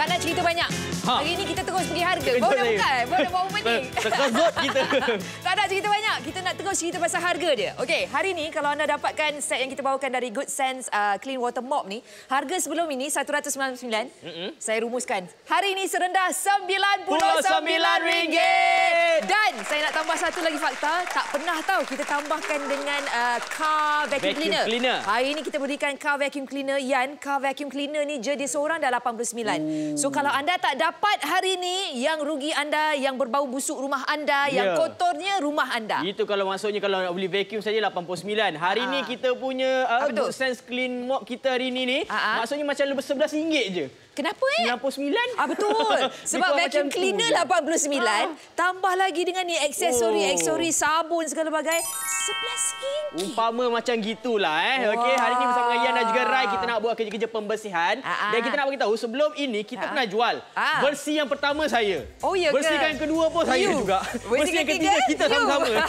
Tak nak cerita banyak. Ha. Hari ini kita terus pergi harga. Boleh bukan? Boleh bawa umat ni. Terkejut kita. tak ada cerita banyak. Kita nak terus cerita pasal harga dia. Okey, hari ni kalau anda dapatkan set yang kita bawakan dari Good Sense uh, Clean Water Mop ni, harga sebelum ini RM199. Mm -hmm. Saya rumuskan. Hari ni serendah RM99. Dan saya nak tambah satu lagi fakta. Tak pernah tahu kita tambahkan dengan uh, car vacuum, vacuum cleaner. cleaner. Hari ini kita berikan car vacuum cleaner. Yan, car vacuum cleaner ni je dia seorang dah RM89. So kalau anda tak dapat dapat hari ini yang rugi anda, yang berbau busuk rumah anda, yeah. yang kotornya rumah anda. Itu kalau maksudnya kalau nak beli vacuum saja 89. Hari ini ah. kita punya uh, Good Sense Clean Mop kita hari ini ni, ah, maksudnya macam lebih 11 ringgit je. Kenapa eh? 99. Ah betul. Sebab vacuum cleaner 89 ha? Ah. tambah lagi dengan ni aksesori, oh. aksesori sabun segala bagai 11 ringgit. Umpama macam gitulah eh. Wow. Okey, hari ini bersama dengan Yan dan juga Rai kita nak buat kerja-kerja pembersihan Aa. Ah, dan ah. kita nak bagi tahu sebelum ini kita Aa. pernah jual Aa. bersih yang pertama saya. Oh ya ke? yang kedua pun you. saya juga. Bersih, bersih yang ketiga kan? kita sama-sama. ya,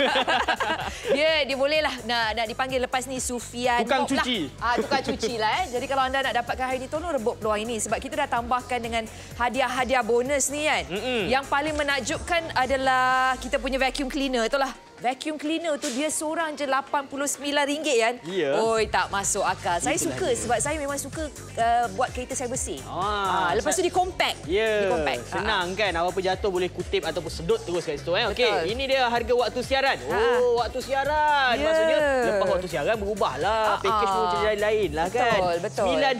yeah, dia bolehlah nak nak dipanggil lepas ni Sufian. Tukang lah. cuci. Ah tukang cuci lah eh. Jadi kalau anda nak dapatkan hari ini tolong rebut peluang ini sebab kita kita dah tambahkan dengan hadiah-hadiah bonus ni kan. Mm -mm. Yang paling menakjubkan adalah kita punya vacuum cleaner lah vacuum cleaner tu dia seorang je RM89 kan. Ya. Oi tak masuk akal. Saya Itulah suka dia. sebab saya memang suka uh, buat kereta saya bersih. Ah, ah lepas tu di compact. Ya. Di compact. Senang ah. ah. kan apa jatuh boleh kutip ataupun sedut terus kat situ eh. Okey, ini dia harga waktu siaran. Ah, ah. Oh, waktu siaran. Ya. Maksudnya lepas waktu siaran berubahlah, ah. package pun jadi lain lah kan.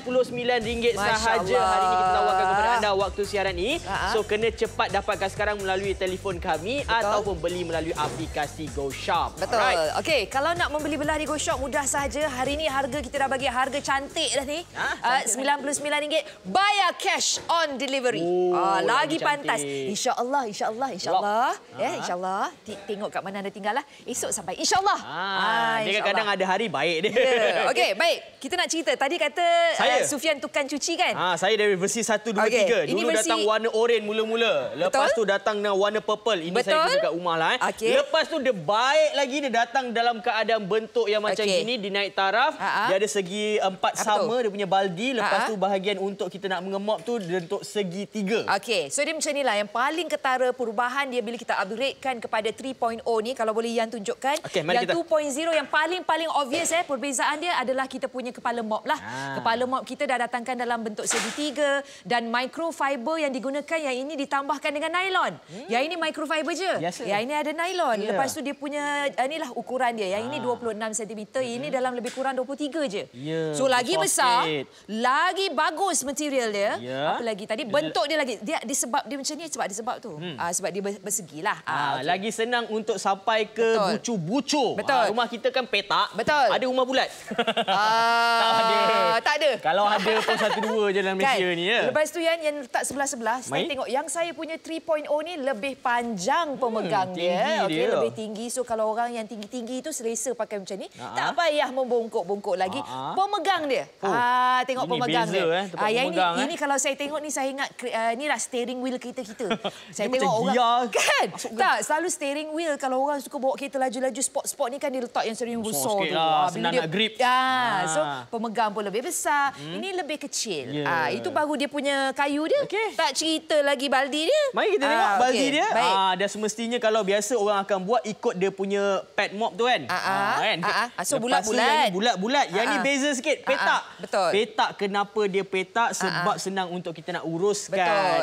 RM99 Masya sahaja Allah. hari ini kita tawarkan kepada anda waktu siaran ini. Ah. So kena cepat dapatkan sekarang melalui telefon kami betul. ataupun beli melalui aplikasi Go Shop. Betul. Right. Okey, kalau nak membeli belah di Go Shop mudah saja. Hari ini harga kita dah bagi harga cantik dah ni. RM99. Ha? Ah, uh, Bayar cash on delivery. Oh, ah, lagi pantas. InsyaAllah, insyaAllah, insyaAllah. Ya, yeah, ha? insya Allah. Tengok kat mana anda tinggal lah. Esok sampai. InsyaAllah. Ah, ah, insya kadang ada hari baik dia. Yeah. Okey, baik. Kita nak cerita. Tadi kata saya. Uh, Sufian tukang cuci kan? Ah, saya dari versi 1, 2, okay. 3. Dulu ini versi... datang warna oranye mula-mula. Lepas Betul? tu datang warna purple. Ini Betul? saya guna kat rumah lah. Eh. Okay. Lepas tu dia baik lagi dia datang dalam keadaan bentuk yang macam okay. ini dinaik taraf. Uh ha, -huh. Ha. Dia ada segi empat Apa sama tu? dia punya baldi ha, lepas uh -huh. tu bahagian untuk kita nak mengemop tu dia bentuk segi tiga. Okey. So dia macam inilah yang paling ketara perubahan dia bila kita upgradekan kepada 3.0 ni kalau boleh yang tunjukkan. Okay, yang kita... 2.0 yang paling-paling obvious eh perbezaan dia adalah kita punya kepala mop lah. Ha. Kepala mop kita dah datangkan dalam bentuk segi tiga dan microfiber yang digunakan yang ini ditambahkan dengan nylon. Hmm. Yang ini microfiber je. Yes, yang ini ada nylon. Yeah. Lepas tu dia punya lah ukuran dia. Yang ha. ini 26 cm, uh ini dalam lebih kurang 23 je. Yeah. So lagi besar, lagi bagus material dia. Yeah. Apa lagi tadi bentuk dia lagi dia disebab dia macam ni sebab disebab tu. Hmm. Uh, sebab dia bersegilah. Ha, ah, uh, okay. lagi senang untuk sampai ke bucu-bucu. Uh, rumah kita kan petak. Betul. Ada rumah bulat. Uh, tak ada. Tak ada. Kalau ada pun satu dua je dalam kan? Malaysia kan? ni ya. Lepas tu Yan yang letak sebelah-sebelah, saya tengok yang saya punya 3.0 ni lebih panjang hmm, pemegang hmm, dia. Okey, lebih tinggi tinggi. So kalau orang yang tinggi-tinggi itu selesa pakai macam ni, uh-huh. tak payah membongkok-bongkok lagi. Uh-huh. Pemegang dia. Uh, tengok ini pemegang beza, dia. Eh, ah, ini eh. ini kalau saya tengok ni saya ingat uh, ni lah steering wheel kereta kita. saya dia tengok orang kan. Masukkan. Tak, selalu steering wheel kalau orang suka bawa kereta laju-laju sport-sport ni kan dia letak yang sering wheel besar tu. Lah, senang dia, nak grip. Ya, ah. so pemegang pun lebih besar. Hmm. Ini lebih kecil. Yeah. Ah, itu baru dia punya kayu dia. Okay. Tak cerita lagi baldi dia. Mari kita tengok ah, okay. dia. Ah, dah semestinya kalau biasa orang akan buat ikut dia punya pad mop tu kan. Uh-huh. Ha kan? Uh-huh. So bulat-bulat. Bulat-bulat. Yang uh-huh. ni beza sikit petak. Uh-huh. Betul. Petak kenapa dia petak sebab uh-huh. senang untuk kita nak uruskan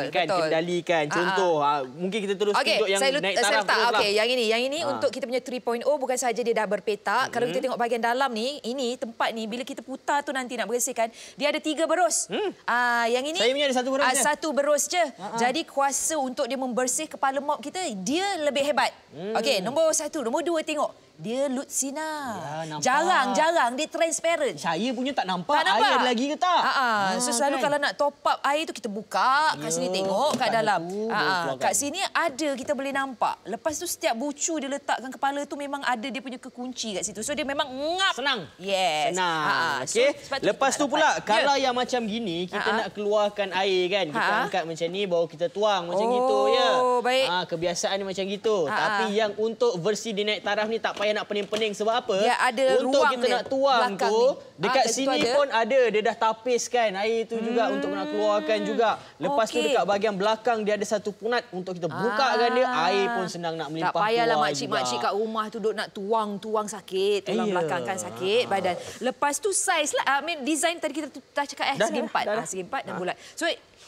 Betul. kan Betul. kendalikan. Contoh uh-huh. mungkin kita terus okay. tunjuk yang saya naik taraf. Saya okay. lah. yang ini yang ini uh-huh. untuk kita punya 3.0 bukan saja dia dah berpetak. Uh-huh. Kalau hmm. kita tengok bahagian dalam ni, ini tempat ni bila kita putar tu nanti nak bersihkan, dia ada tiga berus. Hmm. Ah uh-huh. uh, yang ini Saya punya ada satu berus. Uh, satu berus je. Uh-huh. Jadi kuasa untuk dia membersih kepala mop kita dia lebih hebat. uh Okey, nombor satu, nombor dua tengok dia lutsina. Ya, jarang, jarang. Dia transparent. Saya punya tak nampak, tak nampak. air lagi ke tak. Ha, ha. ha so, selalu kan? kalau nak top up air tu kita buka. Ya, kat sini tengok, kat dalam. Ha, ha. kat sini ada, kita boleh nampak. Lepas tu setiap bucu dia letakkan kepala tu memang ada dia punya kekunci kat situ. So, dia memang ngap. Senang. Yes. Senang. Ha, okay. so, Lepas tu pula, dapat. kalau ya. yang macam gini, kita ha, nak keluarkan air kan. Kita ha, angkat macam ni, bawa kita tuang macam oh, gitu. Ya. Oh, baik. Ha, kebiasaan ni macam gitu. Ha, Tapi yang untuk versi naik taraf ni tak payah payah nak pening-pening sebab apa? Ya, ada untuk ruang kita nak tuang tu, ni. Ah, dekat ha, sini ada. pun ada. Dia dah tapis kan air itu juga hmm. untuk nak keluarkan juga. Lepas okay. tu dekat bahagian belakang dia ada satu punat untuk kita buka ah. kan dia. Air pun senang nak melimpah keluar. Tak payahlah makcik-makcik kat rumah tu duduk nak tuang-tuang sakit. Tuang eh, belakang kan sakit ah. badan. Lepas tu saiz lah. I mean, design tadi kita dah cakap eh, dah, segi lah. empat. Dah, dah. Ah, lah. segi empat dah. dan bulat. So,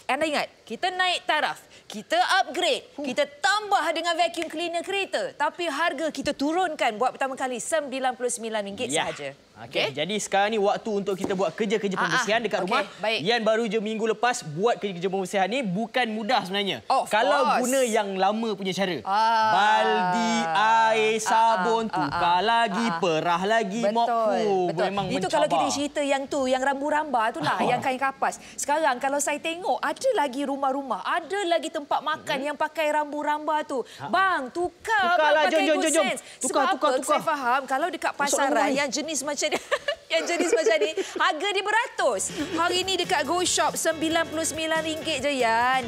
anda ingat, kita naik taraf, kita upgrade, huh. kita tambah dengan vacuum cleaner kereta. Tapi harga kita turunkan buat pertama kali RM99 yeah. sahaja. Okey, okay. jadi sekarang ni waktu untuk kita buat kerja-kerja ah, ah. pembersihan ah, dekat okay. rumah. Baik. Yan baru je minggu lepas buat kerja-kerja pembersihan ni bukan mudah sebenarnya. Oh, of Kalau course. guna yang lama punya cara. Ah. Baldi, air, ah, sabun, ah, ah, tukar ah, lagi, ah. perah lagi, mop. Memang Itu mencabar. kalau kita cerita yang tu, yang rambu-rambar itulah, ah. yang kain kapas. Sekarang kalau saya tengok, ada lagi rumah-rumah, ada lagi tempat makan hmm. yang pakai rambu-rambar tu. Ah. Bang, tukar. Tukarlah, jom, jom, jom. Tukar, Sebab tukar, apa? Tukar. Saya faham, kalau dekat pasaran yang jenis macam yang, yang jenis macam ni. Harga dia beratus. Hari ni dekat Go Shop RM99 je Yan.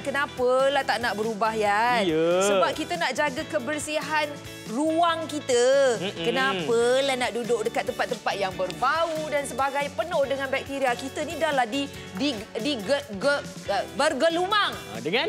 lah tak nak berubah Yan? Yeah. Sebab kita nak jaga kebersihan ruang kita. Mm -mm. Kenapalah nak duduk dekat tempat-tempat yang berbau dan sebagainya penuh dengan bakteria. Kita ni dahlah di di di ge, ge, ge, eh, bergelumang. Ah, dengan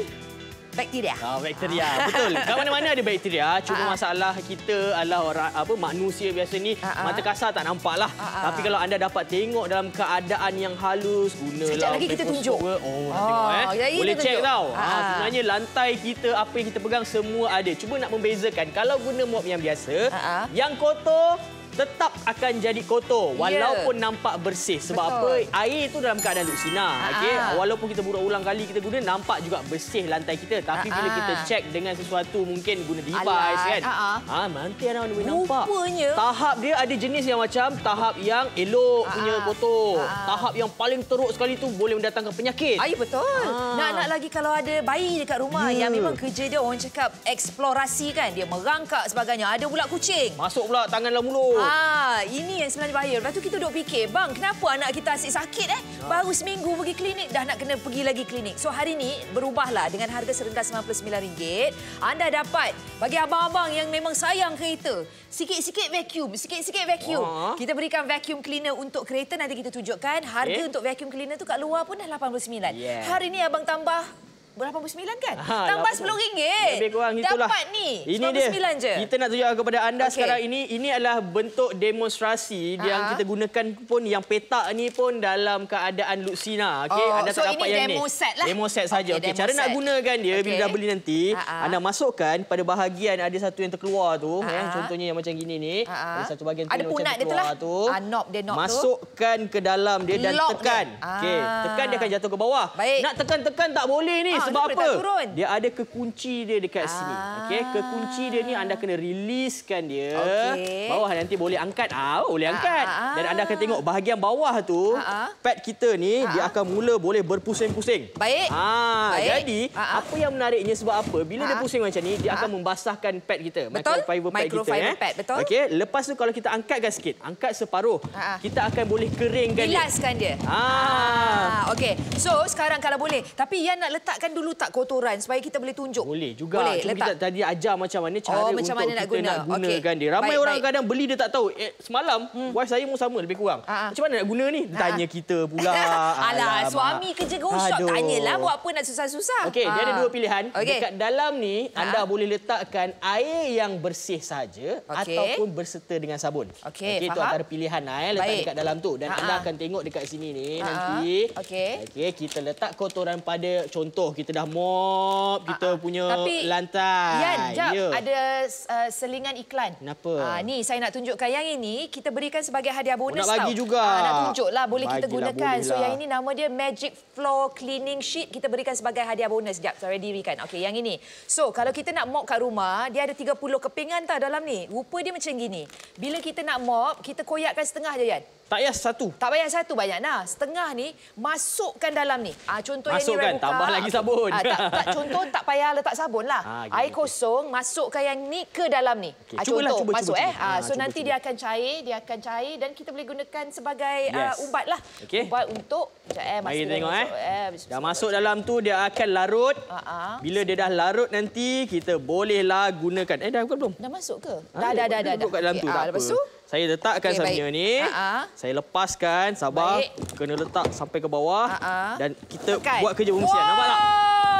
bakteria. Ah, bakteria. Ah. Betul. Di mana-mana ada bakteria. Cuma ah. masalah kita adalah orang apa manusia biasa ni ah. ah. mata kasar tak nampaklah. Ah, ah. Tapi kalau anda dapat tengok dalam keadaan yang halus gunalah. Sekejap lagi kita tunjuk. Eh. Oh, oh, tengok eh. Ya, ya, Boleh check tau. Ah. ah, sebenarnya lantai kita apa yang kita pegang semua ada. Cuba nak membezakan kalau guna mop yang biasa, ah. ah. yang kotor tetap akan jadi kotor ya. walaupun nampak bersih sebab Betul. apa air itu dalam keadaan lusina ah, okey ah. walaupun kita ulang kali kita guna nampak juga bersih lantai kita tapi Aa. bila ah, kita cek dengan sesuatu mungkin guna device Alah. kan ha nanti ada boleh nampak Rupanya. tahap dia ada jenis yang macam tahap yang elok Aa. punya kotor Aa. tahap yang paling teruk sekali tu boleh mendatangkan penyakit ai betul nak nak lagi kalau ada bayi dekat rumah yeah. yang memang kerja dia orang cakap eksplorasi kan dia merangkak sebagainya ada pula kucing masuk pula tangan dalam mulut Ah, ini yang sebenarnya bahaya. Lepas tu kita duduk fikir, bang, kenapa anak kita asyik sakit eh? Ya. Baru seminggu pergi klinik dah nak kena pergi lagi klinik. So hari ini berubahlah dengan harga serendah RM99. Anda dapat bagi abang-abang yang memang sayang kereta. Sikit-sikit vacuum, sikit-sikit vacuum. Wah. Kita berikan vacuum cleaner untuk kereta nanti kita tunjukkan. Harga okay. Eh? untuk vacuum cleaner tu kat luar pun dah RM89. Yeah. Hari ini abang tambah 89 kan? Ha, Tambah RM10. Lebih kurang itulah. Dapat ni. Ini 99 dia. je. Kita nak tunjukkan kepada anda okay. sekarang ini. Ini adalah bentuk demonstrasi ha. yang kita gunakan pun yang petak ni pun dalam keadaan Luxina. Okay. oh. anda so tak dapat yang ni. So ini demo set lah. Demo set saja. Okey, okay. cara set. nak gunakan dia okay. bila dah beli nanti, ha. anda masukkan pada bahagian ada satu yang terkeluar tu, ha. eh. contohnya yang macam gini ni. Ha. Ada satu bahagian ada tu yang terkeluar lah. tu. Ha, knob dia knob Masukkan tu. ke dalam dia dan tekan. Okey, ah. tekan dia akan jatuh ke bawah. Nak tekan-tekan tak boleh ni sebab apa? Dia ada kekunci dia dekat Aa. Ah. sini. Okey, kekunci dia ni anda kena releasekan dia. Okay. Bawah nanti boleh angkat. Ah, oh, boleh ah, angkat. Aa. Ah, Dan anda akan tengok bahagian bawah tu, Aa. pad kita ni Aa. dia akan mula boleh berpusing-pusing. Baik. Ah, jadi Aa. apa yang menariknya sebab apa? Bila Aa. dia pusing macam ni, dia Aa. akan membasahkan pad kita, betul? microfiber pad microfiber kita. Pad, Betul. Okey, lepas tu kalau kita angkatkan sikit, angkat separuh, Aa. kita akan boleh keringkan dia. Bilaskan dia. dia. Ah, okey. So, sekarang kalau boleh, tapi yang nak letakkan dulu tak kotoran supaya kita boleh tunjuk? Boleh juga. Boleh, Cuma letak. kita tadi ajar macam mana oh, cara oh, macam untuk mana kita nak, guna. nak gunakan okay. dia. Ramai baik, orang baik. kadang beli dia tak tahu. Eh, semalam, hmm. wife saya pun sama lebih kurang. Aa. Ha, ha. Macam mana nak guna ni? Ha, Tanya kita pula. Alah, Alam. suami kerja go shop. Tanyalah buat apa nak susah-susah. Okey, dia ada dua pilihan. Okay. Dekat dalam ni, anda boleh letakkan air yang bersih saja okay. ataupun berserta dengan sabun. Okey, okay, itu antara pilihan lah, eh, letak baik. dekat dalam tu. Dan Aa. anda akan tengok dekat sini ni nanti. Okey, okay, kita letak kotoran pada contoh kita kita dah mop kita uh, punya Tapi, lantai. Yan, jap. Ya. Ada uh, selingan iklan. Kenapa? Uh, ni saya nak tunjukkan. Yang ini kita berikan sebagai hadiah bonus. Oh, nak bagi tau. juga. Uh, nak tunjuklah. Boleh Bagilah, kita gunakan. Bolehlah. So yang ini nama dia Magic Floor Cleaning Sheet. Kita berikan sebagai hadiah bonus. Jap, saya dirikan. Okey, yang ini. So kalau kita nak mop kat rumah, dia ada 30 kepingan tau dalam ni. Rupa dia macam gini. Bila kita nak mop, kita koyakkan setengah je, Yan. Tak payah satu. Tak payah satu banyak. Nah, setengah ni masukkan dalam ni. Ah contoh masukkan, yang ni Masukkan tambah lagi sabun. Ah, tak, tak contoh tak payah letak sabun lah. Ah, Air kosong okay. masukkan yang ni ke dalam ni. Okay. Ah contoh cuba, masuk cuba, eh. Cuba. Ah, ah so cuba, nanti cuba. dia akan cair, dia akan cair dan kita boleh gunakan sebagai ah, yes. uh, ubat lah. Okay. Ubat untuk jap eh masuk. Mari tengok masuk, eh. eh. Dah masuk dalam tu dia akan larut. Ah, ah. Bila dia dah larut nanti kita bolehlah gunakan. Eh dah bukan belum? Dah masuk ke? Ah, dah dah dah dah. Masuk kat dalam tu. Ah lepas tu saya letakkan okay, Samia ni. Uh -uh. Saya lepaskan. Sabar. Baik. Kena letak sampai ke bawah. Uh -uh. Dan kita Tekan. buat kerja fungsian. Wow. Nampak tak?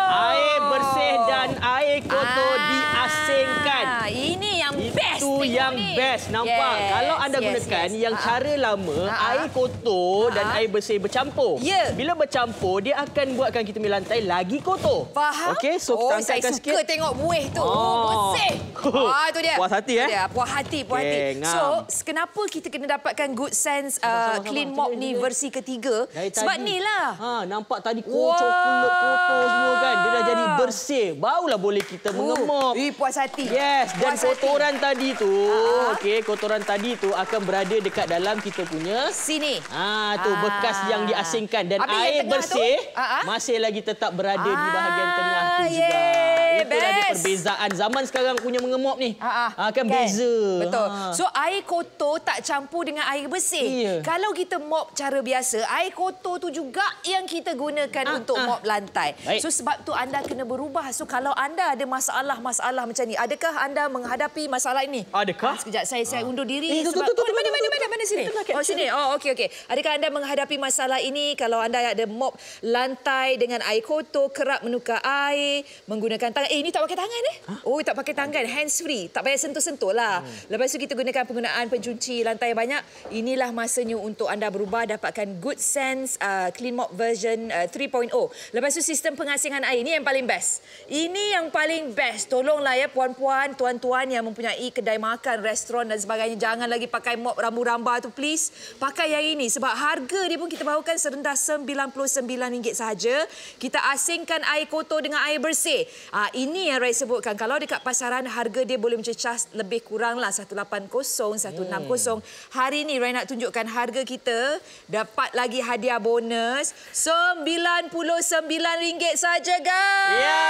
Air bersih dan air kotor ah, diasingkan. Ini yang Itu best. Itu yang ini. best. Nampak? Yes, Kalau anda yes, gunakan yes. yang uh cara lama, uh air kotor uh dan ah. air bersih bercampur. Yeah. Bila bercampur, dia akan buatkan kita punya lantai lagi kotor. Faham? Okay, so kita oh, saya suka sikit. tengok buih itu. Oh. Oh, bersih. Ah, tu dia. Puas hati, eh? Puas hati, puas okay, hati. Ngam. So, kenapa kita kena dapatkan Good Sense uh, sama, sama, Clean Mop ni versi ketiga? Dari Sebab ni lah. Ha, nampak tadi kocok, kulit, kotor semua kan? kan dia dah ah. jadi bersih barulah boleh kita uh, mengemuk eh puas hati yes puas dan kotoran tadi tu uh-huh. okey kotoran tadi tu akan berada dekat dalam kita punya sini ha tu uh-huh. bekas yang diasingkan dan Habis air bersih uh-huh. masih lagi tetap berada uh-huh. di bahagian tengah tu yeah. Itulah dia perbezaan zaman sekarang punya mengemop ni. Ha, ha. Ah, kan okay. beza. Betul. Ha. So air kotor tak campur dengan air bersih. Yeah. Kalau kita mop cara biasa, air kotor tu juga yang kita gunakan ha, untuk ha. mop lantai. Baik. So sebab tu anda kena berubah. So kalau anda ada masalah-masalah macam ni, adakah anda menghadapi masalah ini? Adakah? Ha, sekejap saya saya ha. undur diri eh, sebab tu, tu, tu, oh, tu, mana, mana, tu, tu, mana mana mana sini. Oh sini. Oh okey okey. Adakah anda menghadapi masalah ini kalau anda ada mop lantai dengan air kotor kerap menukar air menggunakan tangan eh ini tak pakai tangan eh. Huh? Oh tak pakai tangan, hands free. Tak payah sentuh-sentuh lah. Hmm. Lepas tu kita gunakan penggunaan pencuci lantai yang banyak. Inilah masanya untuk anda berubah dapatkan Good Sense uh, Clean Mop version uh, 3.0. Lepas tu sistem pengasingan air ini yang paling best. Ini yang paling best. Tolonglah ya puan-puan, tuan-tuan yang mempunyai kedai makan, restoran dan sebagainya jangan lagi pakai mop rambu-ramba tu please. Pakai yang ini sebab harga dia pun kita bawakan serendah RM99 saja. Kita asingkan air kotor dengan air bersih. Ah ini yang Rai sebutkan. Kalau dekat pasaran, harga dia boleh mencecah lebih kuranglah RM180, RM160. Hmm. Hari ini Rai nak tunjukkan harga kita dapat lagi hadiah bonus RM99 saja guys. Ya,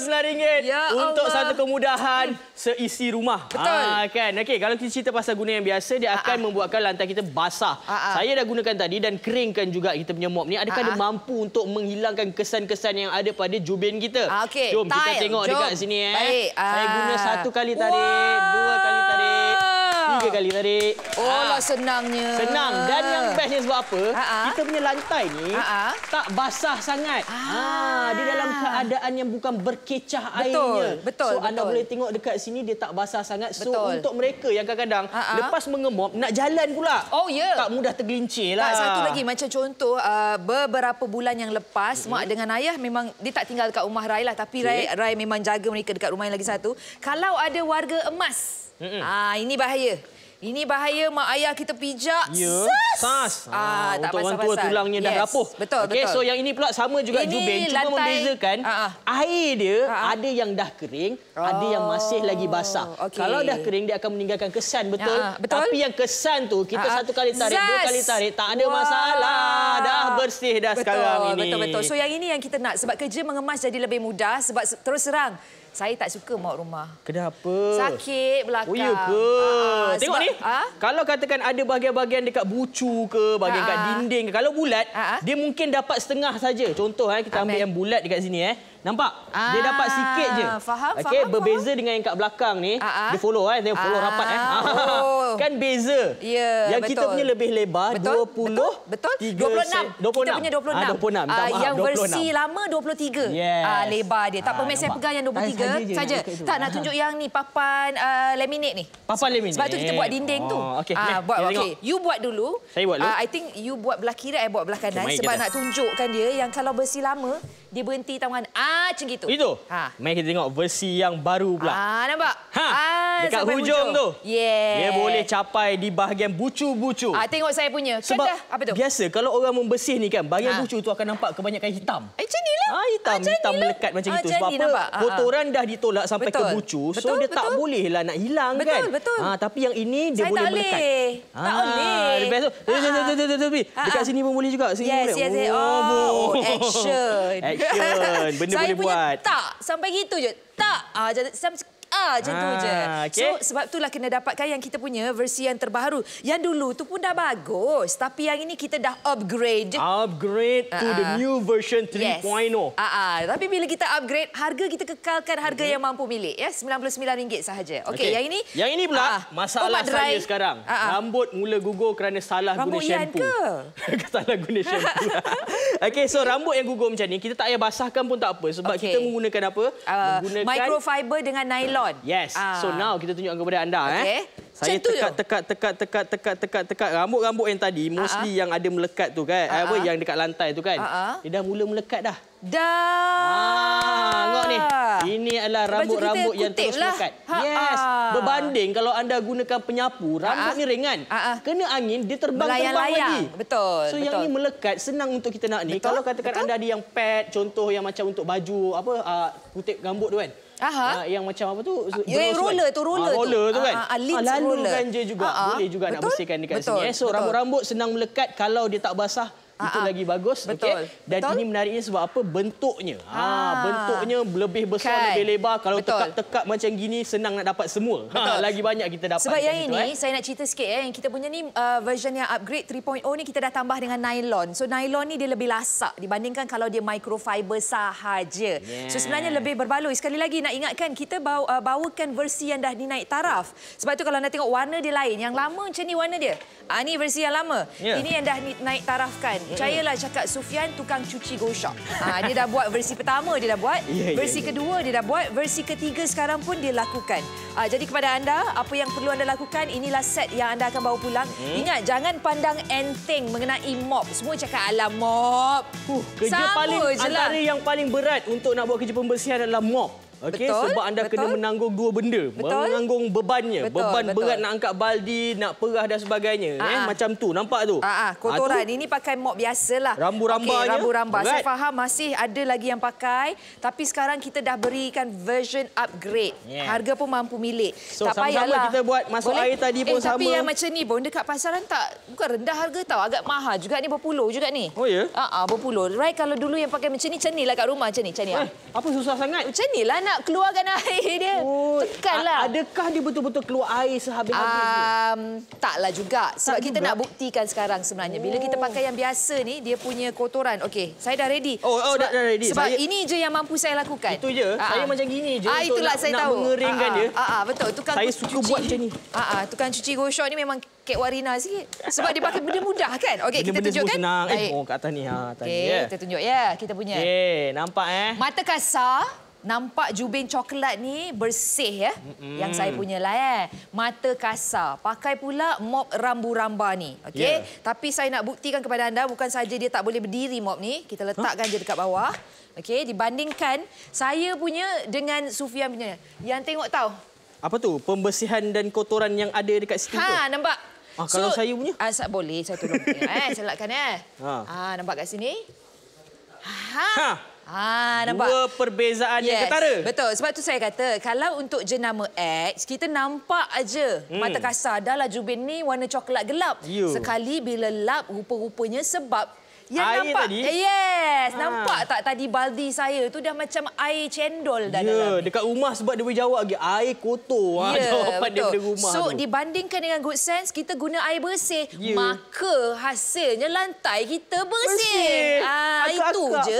RM99 ya untuk Allah. satu kemudahan seisi rumah. Betul. Ha, kan? okay, kalau kita cerita pasal guna yang biasa, dia akan Aa. Ah. membuatkan lantai kita basah. Aa. Ah, Saya dah gunakan tadi dan keringkan juga kita punya mop ni. Adakah Aa. dia mampu untuk menghilangkan kesan-kesan yang ada pada jubin kita? Okey, kita kita tengok Jom. dekat sini eh. Baik. Saya guna ah. satu kali tarik, wow. dua kali tarik. Tiga kali tadi. Oh, ha. senangnya. Senang. Dan yang bestnya sebab apa? Ha -ha. Kita punya lantai ni ha -ha. tak basah sangat. Ha. ha, dia dalam keadaan yang bukan berkecah betul. airnya. Betul. So, betul. anda boleh tengok dekat sini dia tak basah sangat. So, betul. untuk mereka yang kadang-kadang lepas mengemop nak jalan pula. Oh, ya. Yeah. Tak mudah tergelincir lah. Tak, satu lagi macam contoh uh, beberapa bulan yang lepas mm -hmm. mak dengan ayah memang dia tak tinggal dekat rumah Rai lah tapi okay. Rai Rai memang jaga mereka dekat rumah yang lagi satu. Kalau ada warga emas Mm-mm. Ah ini bahaya. Ini bahaya mak ayah kita pijak. Yeah. Sas. Ah, ah tak untuk orang tua tulangnya yes. dah rapuh. Betul, okay, betul. so yang ini pula sama juga ini Juben cuma lantai... membezakan uh-uh. air dia uh-uh. ada yang dah kering, oh. ada yang masih oh, lagi basah. Okay. Kalau dah kering dia akan meninggalkan kesan betul. Uh-huh. betul? Tapi yang kesan tu kita uh-huh. satu kali tarik, Zaz. dua kali tarik tak ada Wah. masalah. Dah bersih dah betul, sekarang ini. Betul betul. So yang ini yang kita nak sebab kerja mengemas jadi lebih mudah sebab terus terang saya tak suka bawa rumah. Kenapa? Sakit belakang. Oh, ya ke? Ha, Tengok sebab, ni. Ha? Kalau katakan ada bahagian-bahagian dekat bucu ke, bahagian ha, dekat dinding ke. Kalau bulat, ha, ha. dia mungkin dapat setengah saja. Contoh, eh, kita Amen. ambil yang bulat dekat sini. eh. Nampak? Ah, dia dapat ah, sikit je. Faham, okay, faham. Berbeza faham. dengan yang kat belakang ni. Ah, ah. Dia follow eh? kan? Dia follow ah, rapat kan? Oh. kan beza. Ya, yeah, betul. Yang kita punya lebih lebar. Betul, 20, betul. betul. 26. 26. Kita punya 26. Ah, 26. Ah, yang 26. lama 23. Yes. Ah, lebar dia. Tak apa, ah, saya pegang yang 23. Saja. Tak, nak tunjuk yang ni. Papan uh, laminate ni. Papan laminate. Sebab tu kita buat eh. dinding tu. Oh, okay. buat, You buat dulu. Saya buat dulu. I think you buat belah kiri, I buat belah kanan. Sebab nak tunjukkan dia yang kalau bersih lama, dia berhenti tangan. Ah, Ah, macam gitu. Itu. Ha. Mari kita tengok versi yang baru pula. Ha, nampak? Ha. ha. Dekat hujung, hujung tu. Yeah. Dia boleh capai di bahagian bucu-bucu. Ha, tengok saya punya. Kan Sebab apa tu? Biasa kalau orang membersih ni kan, bahagian ha. bucu tu akan nampak kebanyakan hitam. Eh, macam ni lah. hitam, ha, hitam lah. melekat macam ha, itu. Sebab apa? Kotoran dah ditolak sampai betul. ke bucu. So betul, dia betul. tak boleh lah nak hilang betul, kan. Betul, betul. Ha, tapi yang ini dia saya boleh tak melekat. Tak boleh. Ha. Tak boleh. Ha. Ha. Tuh, tuh, tuh, Dekat sini pun boleh juga. Sini yes, yes, yes. Oh, oh action. Action. benda boleh punya Tak, sampai gitu je. Tak. Ah, jadi, Ah, macam tu je. Okay. Ah, so sebab itulah kena dapatkan yang kita punya versi yang terbaru. Yang dulu tu pun dah bagus tapi yang ini kita dah upgrade. Upgrade to uh -uh. the ah, ah. new version 3.0. Yes. Oh. Ah uh -uh. tapi bila kita upgrade harga kita kekalkan harga okay. Mm-hmm. yang mampu milik ya RM99 sahaja. Okey okay. yang ini? Yang ini pula uh -uh. masalah saya sekarang. Uh -uh. Rambut mula gugur kerana salah rambut guna shampoo. Ke? salah guna shampoo. Okey so rambut yang gugur macam ni kita tak payah basahkan pun tak apa sebab okay. kita menggunakan apa? Uh, menggunakan microfiber dengan nylon Ramadan. Yes. Ah. So now kita tunjukkan kepada anda okay. eh. Saya tekat, tekat tekat tekat tekat tekat tekat rambut-rambut yang tadi ah, mostly uh yang ada melekat tu kan. uh Apa yang dekat lantai tu kan. uh Dia dah mula melekat dah. Dah. Ha, ah, ni. Ini adalah rambut-rambut yang terus lah. melekat. Ha, yes. ha Berbanding kalau anda gunakan penyapu, rambut ha ni ringan. Ha-ha. Kena angin, dia terbang-terbang lagi. Betul. So betul. yang ni melekat, senang untuk kita nak ni. Betul. Kalau katakan betul. anda ada yang pad, contoh yang macam untuk baju, apa, uh, kutip rambut tu kan. Aha. Ah, yang macam apa tu? Yeah, eh, roller tu, roller, uh, ah, roller tu. Roller tu ah, kan. Uh, uh, lalu roller. kan juga. Uh, uh. Boleh juga Betul? nak bersihkan dekat Betul. sini. Eh. So rambut-rambut senang melekat kalau dia tak basah. Itu ah, ah. lagi bagus. Betul. Okay. Dan betul? ini menariknya sebab apa? Bentuknya. Ha, bentuknya lebih besar, kan. lebih lebar. Kalau tekak-tekak macam gini senang nak dapat semua. Betul. Ha, lagi banyak kita dapat. Sebab yang ini, eh. saya nak cerita sikit. Eh. Kita punya ni uh, version yang upgrade 3.0 ni kita dah tambah dengan nylon. So nylon ni dia lebih lasak dibandingkan kalau dia microfiber sahaja. Yeah. So sebenarnya lebih berbaloi. Sekali lagi nak ingatkan, kita bawa, uh, bawakan versi yang dah dinaik taraf. Sebab itu kalau anda tengok warna dia lain. Yang lama macam ni warna dia. ini versi yang lama. Yeah. Ini yang dah naik tarafkan. Percayalah cakap Sufian tukang cuci gosok. Ha, ah, dia dah buat versi pertama dia dah buat, ya, ya, versi ya. kedua dia dah buat, versi ketiga sekarang pun dia lakukan. Ha, jadi kepada anda, apa yang perlu anda lakukan, inilah set yang anda akan bawa pulang. Hmm? Ingat, jangan pandang enteng mengenai mop. Semua cakap alam mop. Huh, kerja Sama paling lah. antara yang paling berat untuk nak buat kerja pembersihan adalah mop. Okey sebab anda Betul. kena menanggung dua benda. Betul. Menanggung bebannya, Betul. beban Betul. berat nak angkat baldi, nak perah dan sebagainya, eh, ah, ah. macam tu. Nampak tu? Ha kotoran. Ha, ini pakai mop biasalah. Rambu-rambanya. Okay, rambu-ramba. Right. Saya faham masih ada lagi yang pakai, tapi sekarang kita dah berikan version upgrade. Yeah. Harga pun mampu milik. So, tak payah lah. kita buat masuk Boleh? air tadi pun eh, sama. Tapi yang macam ni pun dekat pasaran tak bukan rendah harga tau, agak mahal juga ni berpuluh juga ni. Oh ya. Yeah. ah berpuluh. Right kalau dulu yang pakai macam ni cenilah kat rumah macam ni, cenilah. Eh, apa susah sangat? Cenilah nak nak keluarkan air dia. Tekanlah. Adakah dia betul-betul keluar air sehabis-habis? Um, taklah juga. Sebab tak kita juga. nak buktikan sekarang sebenarnya. Bila kita oh. pakai yang biasa ni, dia punya kotoran. Okey, saya dah ready. Oh, oh sebab, dah ready. Sebab saya... ini je yang mampu saya lakukan. Itu je. Aa. Ah, saya ah. macam gini je Ah, untuk nak, saya nak tahu. mengeringkan Aa. Ah, dia. Aa, betul. Tukang saya suka cuci. buat macam ni. Aa, tukang cuci gosok ni memang Kek Warina sikit. Sebab dia pakai benda mudah kan? Okey, kita tunjuk kan? benda senang. Eh, oh, kat atas ni. Ha, Okey, yeah. kita tunjuk. Ya, kita punya. Okey, nampak eh. Mata kasar. Nampak jubin coklat ni bersih ya. Mm -hmm. Yang saya punya lah ya. Mata kasar. Pakai pula mop rambu-ramba ni. Okey. Yeah. Tapi saya nak buktikan kepada anda bukan saja dia tak boleh berdiri mop ni. Kita letakkan huh? dia dekat bawah. Okey, dibandingkan saya punya dengan Sufian punya. Yang tengok tahu. Apa tu? Pembersihan dan kotoran yang ada dekat situ. Ha, tu? nampak. Ah, kalau so, saya punya? Asak ah, boleh saya tolong. eh, selakkan eh. Ha. Ah, nampak kat sini. Ha. ha. Ah, nampak? Dua perbezaan yes. yang ketara. Betul. Sebab tu saya kata, kalau untuk jenama X, kita nampak aja hmm. mata kasar. Dahlah Jubin ni warna coklat gelap. You. Sekali bila lap, rupa-rupanya sebab yang air nampak, tadi? Eh, yes, ha. nampak tak tadi baldi saya tu dah macam air cendol dah yeah, dalam. Dekat rumah sebab dia boleh jawab lagi, air kotor yeah, ya, jawapan betul. daripada rumah so, tu. Dibandingkan dengan good sense, kita guna air bersih. Yeah. Maka hasilnya lantai kita bersih. bersih. Ha, ah, akak, itu je.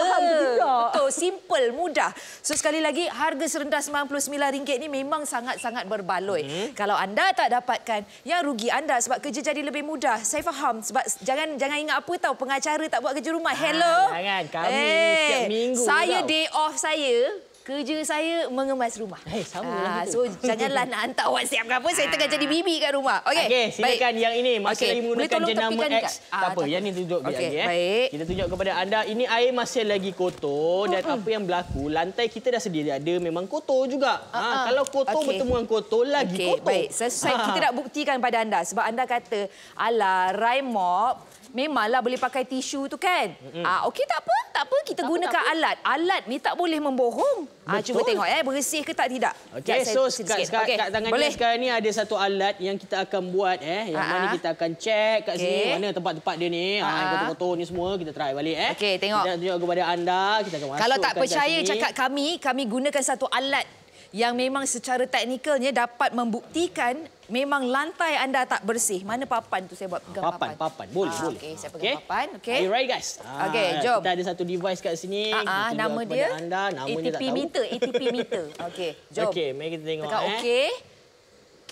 Betul, simple, mudah. So Sekali lagi, harga serendah RM99 ni memang sangat-sangat berbaloi. Hmm. Kalau anda tak dapatkan, yang rugi anda sebab kerja jadi lebih mudah. Saya faham sebab jangan jangan ingat apa tahu pengacara tak buat kerja rumah. Ah, Hello. Jangan. Lah kami hey. Eh, setiap minggu. Saya tau. day off saya. Kerja saya mengemas rumah. Hei, eh, sama ah, lah. So, janganlah nak hantar WhatsApp ke apa. Saya tengah jadi ah. bibi kat rumah. Okey, okay, silakan baik. yang ini. Masih okay. lagi menggunakan jenama X. Tak apa, yang ini tunjuk okay. lagi. Eh. Baik. Kita tunjuk kepada anda. Ini air masih lagi kotor. Dan apa yang berlaku, lantai kita dah sedia ada memang kotor juga. Ha, kalau kotor okay. bertemu dengan kotor, lagi okay. kotor. Baik, so, saya, ha. kita nak buktikan pada anda. Sebab anda kata, ala Raimob memanglah boleh pakai tisu tu kan. Mm-hmm. Ah okey tak apa, tak apa kita tak gunakan apa, apa. alat. Alat ni tak boleh membohong. Ah cuba tengok eh bersih ke tak tidak. Okey so sekarang kat, kat okay. tangan boleh. dia sekarang ni ada satu alat yang kita akan buat eh yang Ha-ha. mana kita akan check kat okay. sini mana tempat-tempat dia ni. Ah foto foto ni semua kita try balik eh. Okey tengok. Kita tunjuk kepada anda kita akan masuk. Kalau tak percaya cakap kami, kami gunakan satu alat yang memang secara teknikalnya dapat membuktikan memang lantai anda tak bersih. Mana papan tu saya buat pegang papan. Papan, papan. Boleh, ah, boleh. Okey, saya ah, pegang okay. papan. okay Are you right guys? Ah, Okey, jom. Kita ada satu device kat sini. Ah, ah, nama dia? Anda. Namanya ATP tak meter. tahu. ATP meter. Okey, jom. Okey, mari kita tengok. Tekan eh. Okey.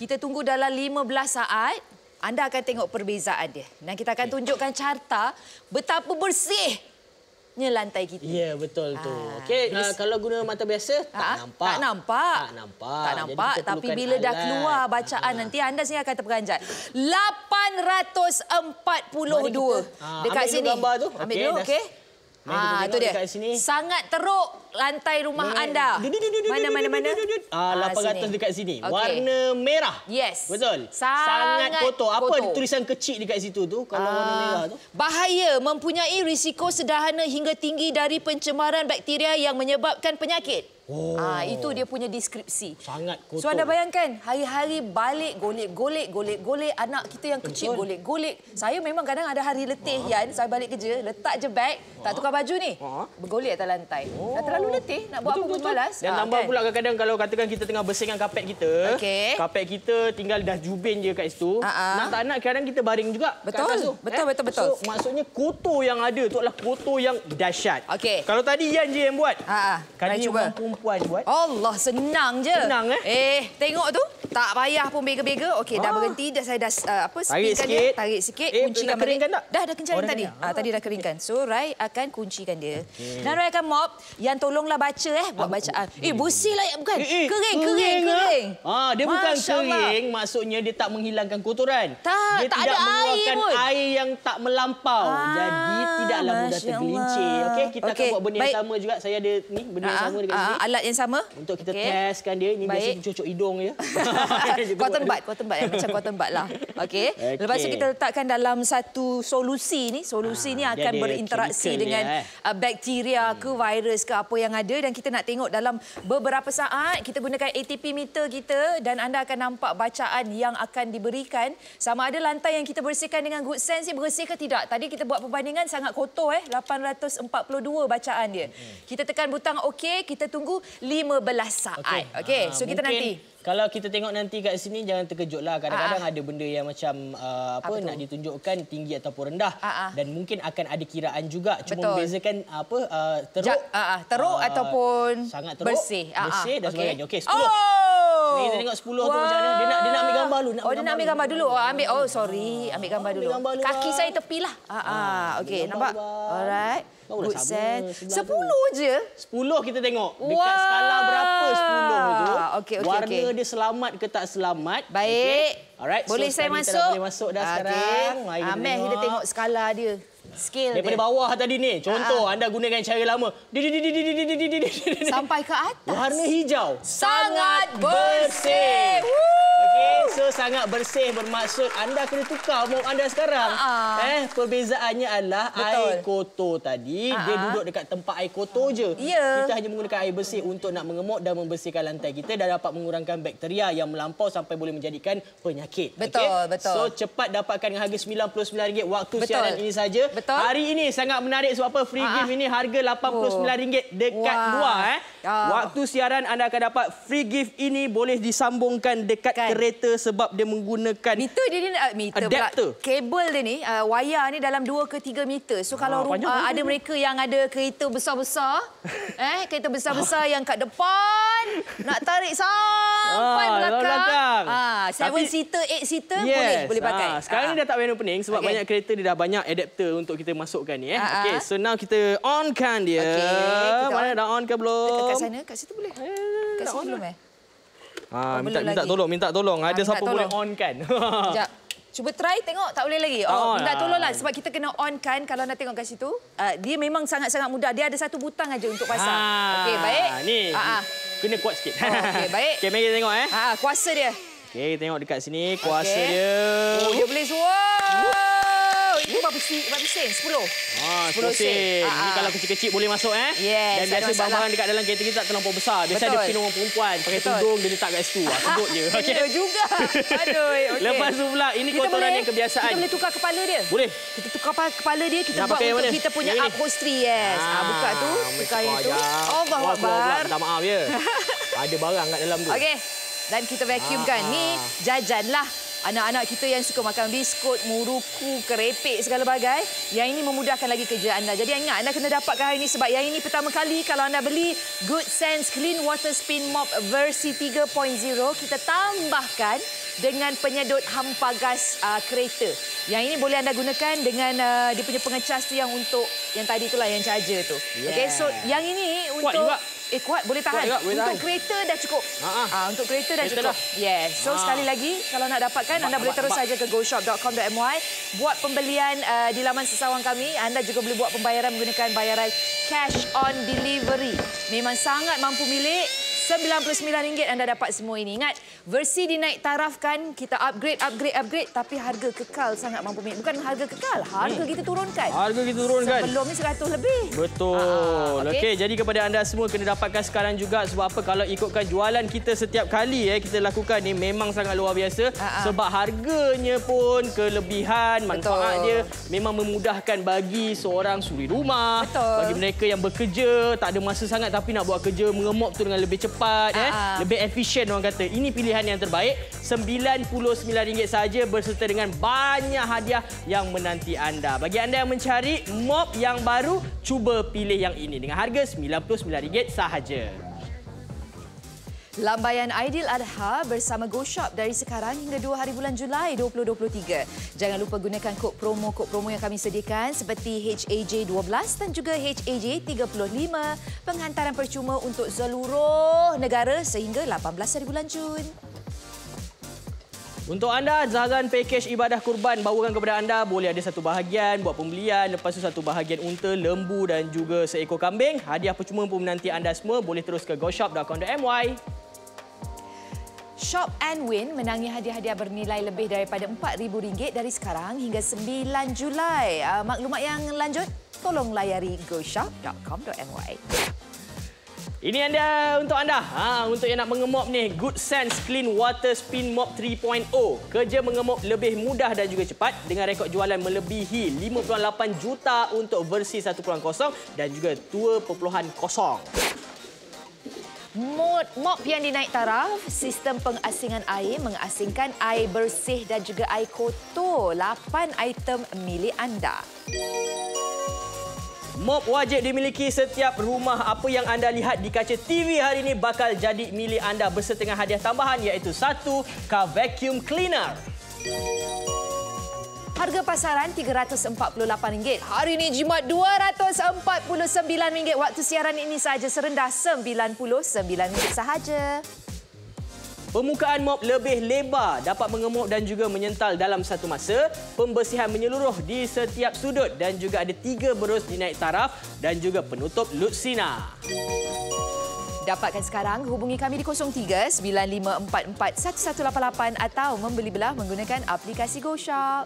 Kita tunggu dalam 15 saat. Anda akan tengok perbezaan dia. Dan kita akan tunjukkan carta betapa bersih kerasnya lantai kita. Ya, yeah, betul tu. Ah, okey, uh, kalau guna mata biasa ha? tak ah, nampak. Tak nampak. Tak nampak. Tak nampak, tapi bila alat. dah keluar ah, bacaan ha. nanti anda sini akan terperanjat. 842. Kita, ha, Dekat ambil sini. Dulu gambar tu. Okay, ambil dulu, Ah, itu dia. Sangat teruk lantai rumah Men. anda. Mana mana mana. Ah, 800 sini. dekat sini. Okay. Warna merah. Yes. Betul. Sangat, sangat kotor. Apa kotor. tulisan kecil dekat situ tu kalau ah, warna merah tu? Bahaya mempunyai risiko sederhana hingga tinggi dari pencemaran bakteria yang menyebabkan penyakit. Oh. Ha, itu dia punya deskripsi. Sangat kotor. So anda bayangkan, hari-hari balik golek-golek, golek-golek. Anak kita yang kecil golek-golek. Saya memang kadang ada hari letih, ah. Yan. Saya balik kerja, letak je beg, tak ah. tukar baju ni. Bergolek atas lantai. Oh. Dah terlalu letih, nak buat betul, apa pun balas. Dan ha, tambah kan? pula kadang-kadang kalau katakan kita tengah bersihkan kapet kita. Okay. Kapet kita tinggal dah jubin je kat situ. Ha -ha. Nak tak nak, kadang kita baring juga betul. kat atas Betul, eh? betul, betul. So, maksudnya kotor yang ada tu adalah kotor yang dahsyat. Okay. Kalau tadi Yan je yang buat. Ha -ha. Kali ni puan buat. Allah, senang je. Senang eh? Eh, tengok tu. Tak payah pun bega-bega. Okey, dah ah. berhenti. Dah saya dah uh, apa? Tarik sikit. Dia. Tarik sikit. Eh, kuncikan dah keringkan balik. tak? Dah, dah kencang oh, tadi. Ah. ah, tadi dah keringkan. So, Rai akan kuncikan dia. Okay. Dan Rai akan mop. Yang tolonglah baca eh. Buat ah. bacaan. Eh, bersih lah. Ya, bukan. Eh, eh, kering, kering, kering. Ah, dia bukan kering. Allah. Maksudnya dia tak menghilangkan kotoran. Tak, dia tak ada air pun. Dia tidak mengeluarkan air yang tak melampau. Ah, Jadi, tidaklah mudah tergelincir. Okey, kita okay. akan buat benda Baik. yang sama juga. Saya ada ni benda yang sama dengan sini. Alat yang sama. Untuk kita okay. testkan dia. Ini biasa cucuk hidung ya. cotton bud, cotton bud yang macam cotton bud lah. Okey. Okay. Lepas tu kita letakkan dalam satu solusi ni. Solusi ha, ni akan berinteraksi dengan eh. Ah, bakteria ke hmm. virus ke apa yang ada dan kita nak tengok dalam beberapa saat kita gunakan ATP meter kita dan anda akan nampak bacaan yang akan diberikan sama ada lantai yang kita bersihkan dengan good sense ni bersih ke tidak. Tadi kita buat perbandingan sangat kotor eh 842 bacaan dia. Hmm. Kita tekan butang okey, kita tunggu 15 saat. Okey. Okay. So ah, kita nanti kalau kita tengok nanti kat sini jangan terkejutlah. kadang-kadang ah, ah. ada benda yang macam uh, apa, apa nak ditunjukkan tinggi ataupun rendah Aa. Ah, dan mungkin akan ada kiraan juga cuma Betul. membezakan uh, apa uh, teruk Aa, teruk uh, ataupun sangat teruk bersih, bersih dan okay. sebagainya okey 10 oh. Ni tengok 10 tu macam mana dia nak dia nak ambil gambar dulu nak Oh dia nak ambil gambar dulu. Oh ambil oh sorry ambil gambar, ambil gambar dulu. Kaki lah. saya tepilah. Ha ah, ah okey nampak. Lah. Alright. Kau Good sense. Sepuluh je? Sepuluh kita tengok. Dekat Wah. skala berapa sepuluh tu. Okay, okay, Warna okay. dia selamat ke tak selamat. Baik. Okay. Alright. Boleh so, saya masuk? Kita boleh masuk dah okay. sekarang. Mari kita Amir, kita tengok skala dia. Skill Daripada dia. bawah tadi ni. Contoh Aa. anda gunakan cara lama. Sampai ke atas. Warna hijau. Sangat bersih. bersih. Kenzo sangat bersih bermaksud anda kena tukar mop anda sekarang. Uh-uh. Eh, perbezaannya adalah Betul. air kotor tadi uh-uh. dia duduk dekat tempat air kotor uh-huh. je. Yeah. Kita hanya menggunakan air bersih untuk nak mengemuk dan membersihkan lantai kita dan dapat mengurangkan bakteria yang melampau sampai boleh menjadikan penyakit. Betul, okay? betul. So cepat dapatkan dengan harga RM99 waktu betul. siaran ini saja. Hari ini sangat menarik sebab apa? Free uh-huh. ini harga RM89 oh. dekat Wah. luar eh. Oh. Waktu siaran anda akan dapat free gift ini boleh disambungkan dekat kan. kereta Meter sebab dia menggunakan meter dia ni uh, meter adapter. pula kabel dia ni uh, wayar ni dalam 2 ke 3 meter so ha, kalau uh, ada mereka yang ada kereta besar-besar eh kereta besar-besar yang kat depan nak tarik sampai ha, belakang ah uh, 7 seater 8 seater yes. boleh boleh pakai ha, sekarang ha. ni dah tak payah pening sebab okay. banyak kereta dia dah banyak adapter untuk kita masukkan ni eh ha, okey so now kita onkan dia okay, kita mana on. dah on ke belum dekat sana kat situ boleh eh, kat situ belum lah. eh Ha, minta, minta tolong, minta tolong. Ada ha, siapa tolong. boleh on kan? Sekejap. Cuba try tengok tak boleh lagi. Oh, oh minta tolonglah sebab kita kena on kan kalau nak tengok kat situ. Uh, dia memang sangat-sangat mudah. Dia ada satu butang aja untuk pasang. Ha, okey, baik. Ni. Ha, ha. Kena kuat sikit. Oh, okey, baik. Okey, mari kita tengok eh. Ha, kuasa dia. Okey, tengok dekat sini kuasa okay. dia. Oh, dia boleh suara. Woo. Ini berapa sen? Berapa sen? Sepuluh. Ha, sepuluh sen. Ini ah, ah. kalau kecil-kecil boleh masuk eh. Yes, Dan biasa bahan-bahan dekat dalam kereta kita tak terlampau besar. Biasa Betul. ada pin orang perempuan pakai Betul. tudung dia letak kat situ. Ha, sebut je. Okey. Ya juga. Aduh. Okay. Lepas tu pula ini kotoran boleh, yang kebiasaan. Kita boleh tukar kepala dia. Boleh. Kita tukar kepala dia kita Nak buat untuk mana? kita punya ini. upholstery. Yes. Ha, buka tu, buka yang tu. Oh, Allahu Akbar. Minta maaf ya. ada barang kat dalam tu. Okey. Dan kita vacuumkan. Ha. Ni jajanlah anak-anak kita yang suka makan biskut, muruku, kerepek segala bagai, yang ini memudahkan lagi kerja anda. Jadi ingat anda kena dapatkan hari ini sebab yang ini pertama kali kalau anda beli Good Sense Clean Water Spin Mop versi 3.0 kita tambahkan dengan penyedut hampa gas uh, kereta. Yang ini boleh anda gunakan dengan uh, dia punya pengecas tu yang untuk yang tadi itulah yang charger tu. Yeah. Okey, so yang ini untuk Kuat Eh kuat boleh tahan. Kuat boleh untuk tahan. kereta dah cukup. Ha -ha. Ha, untuk kereta dah cukup. Yes. So ha. sekali lagi kalau nak dapatkan abad, anda abad, boleh terus saja ke goshop.com.my buat pembelian uh, di laman sesawang kami. Anda juga boleh buat pembayaran menggunakan bayaran cash on delivery. Memang sangat mampu milik. RM99 anda dapat semua ini. Ingat versi dinaik tarafkan, kita upgrade, upgrade, upgrade tapi harga kekal sangat mampu mik. Bukan harga kekal, harga hmm. kita turunkan. Harga kita turunkan. Sebelum ni 100 lebih. Betul. Ah, okey, okay, jadi kepada anda semua kena dapatkan sekarang juga sebab apa? Kalau ikutkan jualan kita setiap kali eh kita lakukan ni memang sangat luar biasa Aa. Ah, ah. sebab harganya pun kelebihan, manfaat Betul. dia memang memudahkan bagi seorang suri rumah, Betul. bagi mereka yang bekerja tak ada masa sangat tapi nak buat kerja mengemok tu dengan lebih cepat Aa. eh, lebih efisien orang kata. Ini pilihan pilihan yang terbaik. RM99 saja berserta dengan banyak hadiah yang menanti anda. Bagi anda yang mencari mob yang baru, cuba pilih yang ini dengan harga RM99 sahaja. Lambayan Aidil Adha bersama GoShop dari sekarang hingga 2 hari bulan Julai 2023. Jangan lupa gunakan kod promo-kod promo yang kami sediakan seperti HAJ12 dan juga HAJ35. Penghantaran percuma untuk seluruh negara sehingga 18 hari bulan Jun. Untuk anda, Zazan Package Ibadah Kurban bawakan kepada anda. Boleh ada satu bahagian buat pembelian. Lepas tu satu bahagian unta, lembu dan juga seekor kambing. Hadiah percuma pun menanti anda semua. Boleh terus ke goshop.com.my. Shop and Win menangi hadiah-hadiah bernilai lebih daripada RM4,000 dari sekarang hingga 9 Julai. Ah, maklumat yang lanjut, tolong layari goshop.com.my. Ini anda untuk anda. Ha, untuk yang nak mengemop ni, Good Sense Clean Water Spin Mop 3.0. Kerja mengemop lebih mudah dan juga cepat dengan rekod jualan melebihi 58 juta untuk versi 1.0 dan juga 2.0. Mod mop yang dinaik taraf, sistem pengasingan air mengasingkan air bersih dan juga air kotor. 8 item milik anda. Mop wajib dimiliki setiap rumah. Apa yang anda lihat di kaca TV hari ini bakal jadi milik anda bersetengah hadiah tambahan iaitu satu car vacuum cleaner. Harga pasaran RM348. Hari ini jimat RM249. Waktu siaran ini sahaja serendah RM99 sahaja. Pemukaan mop lebih lebar dapat mengemuk dan juga menyental dalam satu masa. Pembersihan menyeluruh di setiap sudut dan juga ada tiga berus di naik taraf dan juga penutup Lutsina. Dapatkan sekarang hubungi kami di 03-9544-1188 atau membeli belah menggunakan aplikasi GoShop.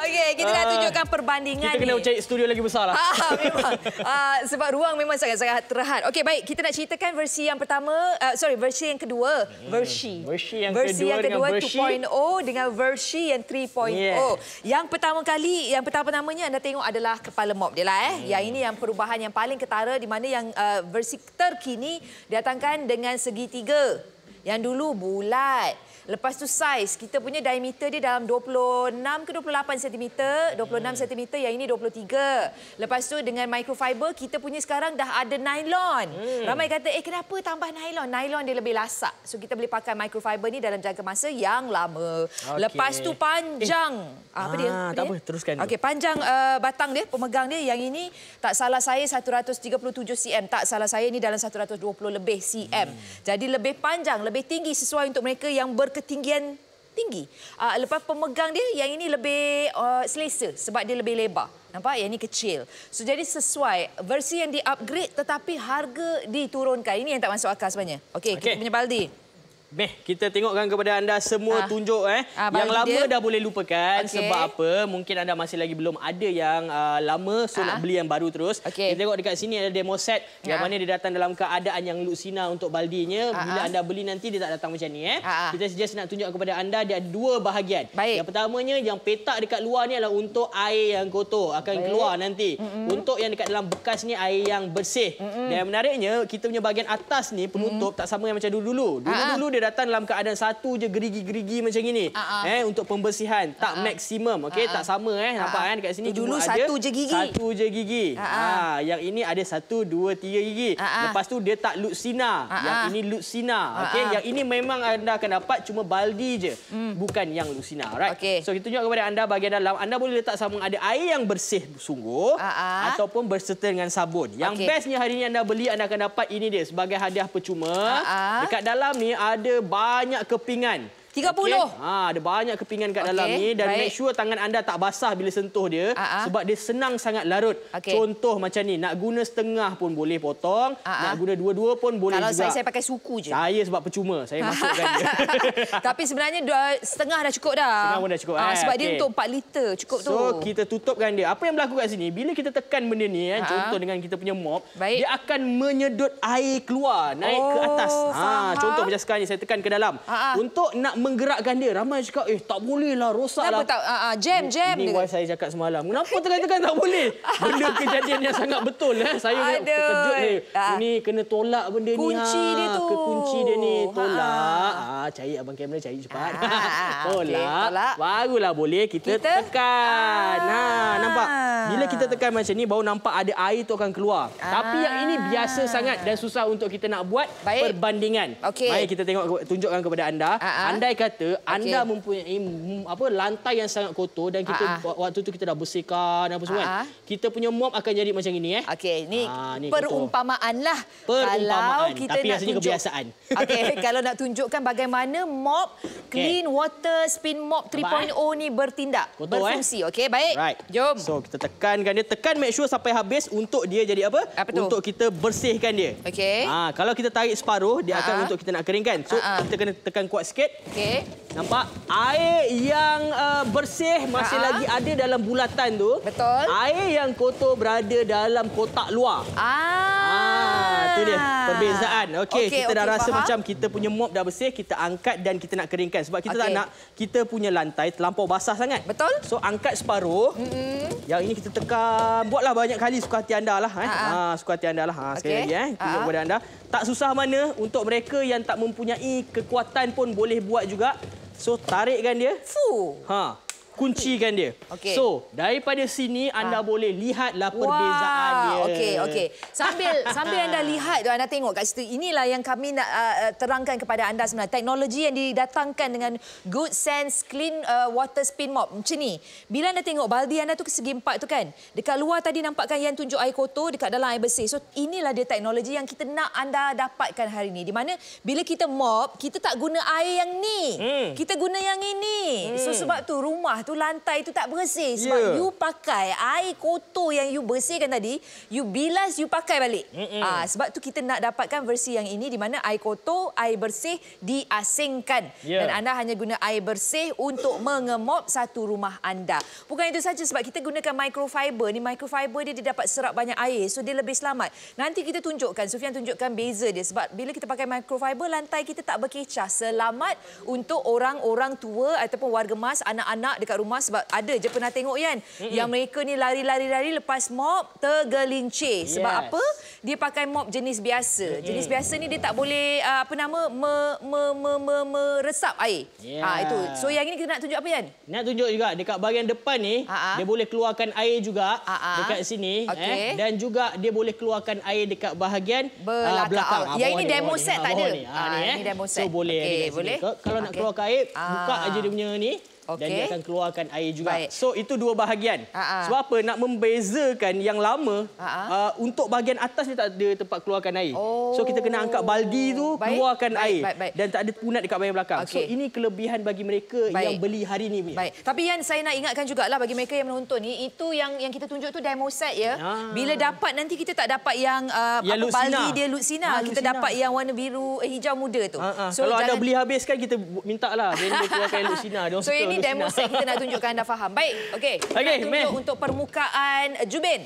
Okey, kita nak ah. tunjukkan perbandingan Kita kena ni. cari studio lagi besar lah. Ah, memang. Uh, sebab ruang memang sangat-sangat terhad. Okey, baik. Kita nak ceritakan versi yang pertama. Uh, sorry, versi yang kedua. Hmm. Versi. Hmm. Versi yang versi kedua, yang kedua dengan 2.0 dengan versi yang 3.0. Yeah. Yang pertama kali, yang pertama namanya anda tengok adalah kepala mob, dia lah. Eh. Hmm. Yang ini yang perubahan yang paling ketara di mana yang uh, versi terkini datangkan dengan segitiga. Yang dulu bulat. Lepas tu saiz, kita punya diameter dia dalam 26 ke 28 cm, 26 cm, yang ini 23. Lepas tu dengan microfiber, kita punya sekarang dah ada nylon. Hmm. Ramai kata, eh kenapa tambah nylon? Nylon dia lebih lasak. So kita boleh pakai microfiber ni dalam jangka masa yang lama. Okay. Lepas tu panjang. Eh. Ah, apa dia? Ah, tak apa, teruskan dulu. Okay, panjang uh, batang dia, pemegang dia, yang ini tak salah saya 137 cm. Tak salah saya ni dalam 120 lebih cm. Hmm. Jadi lebih panjang, lebih tinggi sesuai untuk mereka yang berkesan ketinggian tinggi. Uh, lepas pemegang dia, yang ini lebih uh, selesa sebab dia lebih lebar. Nampak? Yang ini kecil. So, jadi sesuai versi yang di-upgrade tetapi harga diturunkan. Ini yang tak masuk akal sebenarnya. Okey, okay. kita punya baldi. Meh, kita tengokkan kepada anda semua ha. tunjuk eh ha, yang lama dia. dah boleh lupakan okay. sebab apa? Mungkin anda masih lagi belum ada yang uh, lama so ha. nak beli yang baru terus. Okay. Kita tengok dekat sini ada demo set ha. yang mana dia datang dalam keadaan yang luksina untuk baldinya. Ha. Bila anda beli nanti dia tak datang macam ni eh. Ha. Kita suggest nak tunjuk kepada anda dia ada dua bahagian. Baik. Yang pertamanya yang petak dekat luar ni adalah untuk air yang kotor akan Baik. keluar nanti. Mm -mm. Untuk yang dekat dalam bekas ni air yang bersih. Mm -mm. Dan yang menariknya kita punya bahagian atas ni penutup mm -mm. tak sama yang macam dulu-dulu. Dulu-dulu ha. dia dia datang dalam keadaan satu je gerigi-gerigi macam ini, Uh ah, -huh. Ah. Eh untuk pembersihan tak uh ah, -huh. maksimum okay, uh -huh. tak sama eh nampak uh -huh. kan dekat sini dulu satu ada, je gigi. Satu je gigi. Uh -huh. Ha yang ini ada satu, dua, tiga gigi. Uh -huh. Lepas tu dia tak lutsina. Uh -huh. Yang ini lutsina. Okey uh -huh. yang ini memang anda akan dapat cuma baldi je. Hmm. Bukan yang lutsina. Alright. Okay. So kita tunjuk kepada anda bagian dalam anda boleh letak sama ada air yang bersih sungguh uh -huh. ataupun berserta dengan sabun. Yang okay. bestnya hari ini anda beli anda akan dapat ini dia sebagai hadiah percuma. Uh -huh. Dekat dalam ni ada ada banyak kepingan 30. Okay. Ha, ada banyak kepingan kat okay. dalam ni dan Baik. make sure tangan anda tak basah bila sentuh dia uh ah, -huh. Ah. sebab dia senang sangat larut. Okay. Contoh macam ni, nak guna setengah pun boleh potong, uh ah, -huh. nak guna dua-dua pun boleh Kalau juga. Kalau saya, saya pakai suku je. Saya sebab percuma, saya masukkan dia. Tapi sebenarnya dua, setengah dah cukup dah. Setengah pun dah cukup. Uh, sebab okay. dia untuk 4 liter cukup so, tu. So kita tutupkan dia. Apa yang berlaku kat sini, bila kita tekan benda ni, uh eh, -huh. contoh dengan kita punya mop, Baik. dia akan menyedut air keluar, naik oh, ke atas. Ha, contoh macam sekarang ni, saya tekan ke dalam. Uh -huh. Untuk nak menggerakkan dia. Ramai cakap, eh tak boleh lah, rosaklah. Kenapa lah. tak? Uh, uh, jam, jam. Ini why saya cakap semalam. Kenapa tekan-tekan tak boleh? Benda kejadian yang sangat betul. Eh. Saya Aduh. terkejut ni. Eh. Ah. Ini kena tolak benda kunci ni. Kunci ah. dia tu. kunci dia ni. Ha, ha. Tolak. Ha. Ah, cari abang kamera, cari cepat. Ah, tolak. Okay, tolak. Barulah boleh kita, kita? tekan. Ah. Nah, nampak? Bila kita tekan macam ni, baru nampak ada air tu akan keluar. Ah. Tapi yang ini biasa sangat dan susah untuk kita nak buat Baik. perbandingan. Okay. Baik, kita tengok tunjukkan kepada anda. Ah, Anda andai kata anda mempunyai apa lantai yang sangat kotor dan kita Aa. Ah, ah. waktu tu kita dah bersihkan apa semua kan. Ah, kita punya mop akan jadi macam ini eh. Okey, ni, ni perumpamaanlah. Kalau kita Tapi nak tunjuk kebiasaan. Okey, kalau nak tunjukkan bagaimana mop clean water spin mop 3.0 ni bertindak, kotor, eh? berfungsi. Eh? Okey, baik. Right. Jom. So, kita tekankan dia, tekan make sure sampai habis untuk dia jadi apa? apa untuk kita bersihkan dia. Okey. kalau kita tarik separuh dia Aa. akan untuk kita nak keringkan. So, Aa. kita kena tekan kuat sikit. Okey. Nampak? Air yang uh, bersih masih Aa. lagi ada dalam bulatan tu. Betul. Air yang kotor berada dalam kotak luar. Ah itu dia perbezaan. Okey, okay, kita okay, dah rasa faham? macam kita punya mop dah bersih, kita angkat dan kita nak keringkan sebab kita okay. tak nak kita punya lantai terlampau basah sangat. Betul. So angkat separuh. Mm -hmm. Yang ini kita tekan, buatlah banyak kali suka hati anda lah eh. Ha, ha suka hati anda lah. Ha, sekali okay. lagi eh. Tunjuk kepada anda. Tak susah mana untuk mereka yang tak mempunyai kekuatan pun boleh buat juga. So tarikkan dia. Fu. Ha kuncikan dia. Okay. So, daripada sini anda ah. boleh lihatlah perbezaan Wah. dia. Okey, okey. Sambil sambil anda lihat tu, anda tengok kat situ inilah yang kami nak uh, uh, terangkan kepada anda sebenarnya teknologi yang didatangkan dengan Good Sense Clean uh, Water Spin Mop macam ni. Bila anda tengok baldi anda tu segi empat tu kan, dekat luar tadi nampakkan yang tunjuk air kotor, dekat dalam air bersih. So, inilah dia teknologi yang kita nak anda dapatkan hari ini. Di mana bila kita mop, kita tak guna air yang ni. Hmm. Kita guna yang ini. Hmm. So, sebab tu rumah tu lantai tu tak bersih sebab yeah. you pakai air kotor yang you bersihkan tadi, you bilas, you pakai balik. Mm -mm. Ah, sebab tu kita nak dapatkan versi yang ini di mana air kotor, air bersih diasingkan yeah. dan anda hanya guna air bersih untuk mengemop satu rumah anda. Bukan itu saja sebab kita gunakan microfiber ni, microfiber dia dia dapat serap banyak air so dia lebih selamat. Nanti kita tunjukkan, Sufian tunjukkan beza dia sebab bila kita pakai microfiber lantai kita tak berkecah. Selamat untuk orang-orang tua ataupun warga mas, anak-anak dekat dekat rumah sebab ada je pernah tengok kan mm-hmm. yang mereka ni lari-lari-lari lepas mop tergelincir yes. sebab apa dia pakai mop jenis biasa mm-hmm. jenis biasa ni dia tak boleh ah, apa nama meresap air yeah. ha, itu so yang ini kita nak tunjuk apa kan nak tunjuk juga dekat bahagian depan ni uh-huh. dia boleh keluarkan air juga uh-huh. dekat sini okay. eh dan juga dia boleh keluarkan air dekat bahagian belakang, uh, belakang. Ya, ini demo set tak ada ni, ha, ni, eh. ini demo set so boleh okay, boleh kalau nak keluar air buka aja dia punya ni okay. dan dia akan keluarkan air juga. Baik. So itu dua bahagian. Aa. Sebab apa? Nak membezakan yang lama uh, untuk bahagian atas dia tak ada tempat keluarkan air. Oh. So kita kena angkat baldi tu oh. baik. keluarkan baik. air baik. Baik. dan tak ada punat dekat bahagian belakang. Okay. So ini kelebihan bagi mereka baik. yang beli hari ini. Baik. Tapi yang saya nak ingatkan juga lah bagi mereka yang menonton ni itu yang yang kita tunjuk tu demo set ya. Aa. Ah. Bila dapat nanti kita tak dapat yang, uh, yang apa, baldi dia Lucina. Ha, ah, kita Lucina. dapat yang warna biru eh, hijau muda tu. Aa. Ah, so, Kalau jangan... anda beli habis kan kita minta lah. Dia keluarkan Lucina. Dia so ini ni demo set kita nak tunjukkan anda faham. Baik, okey. Okay, kita tunjuk man. untuk permukaan eh, Jubin.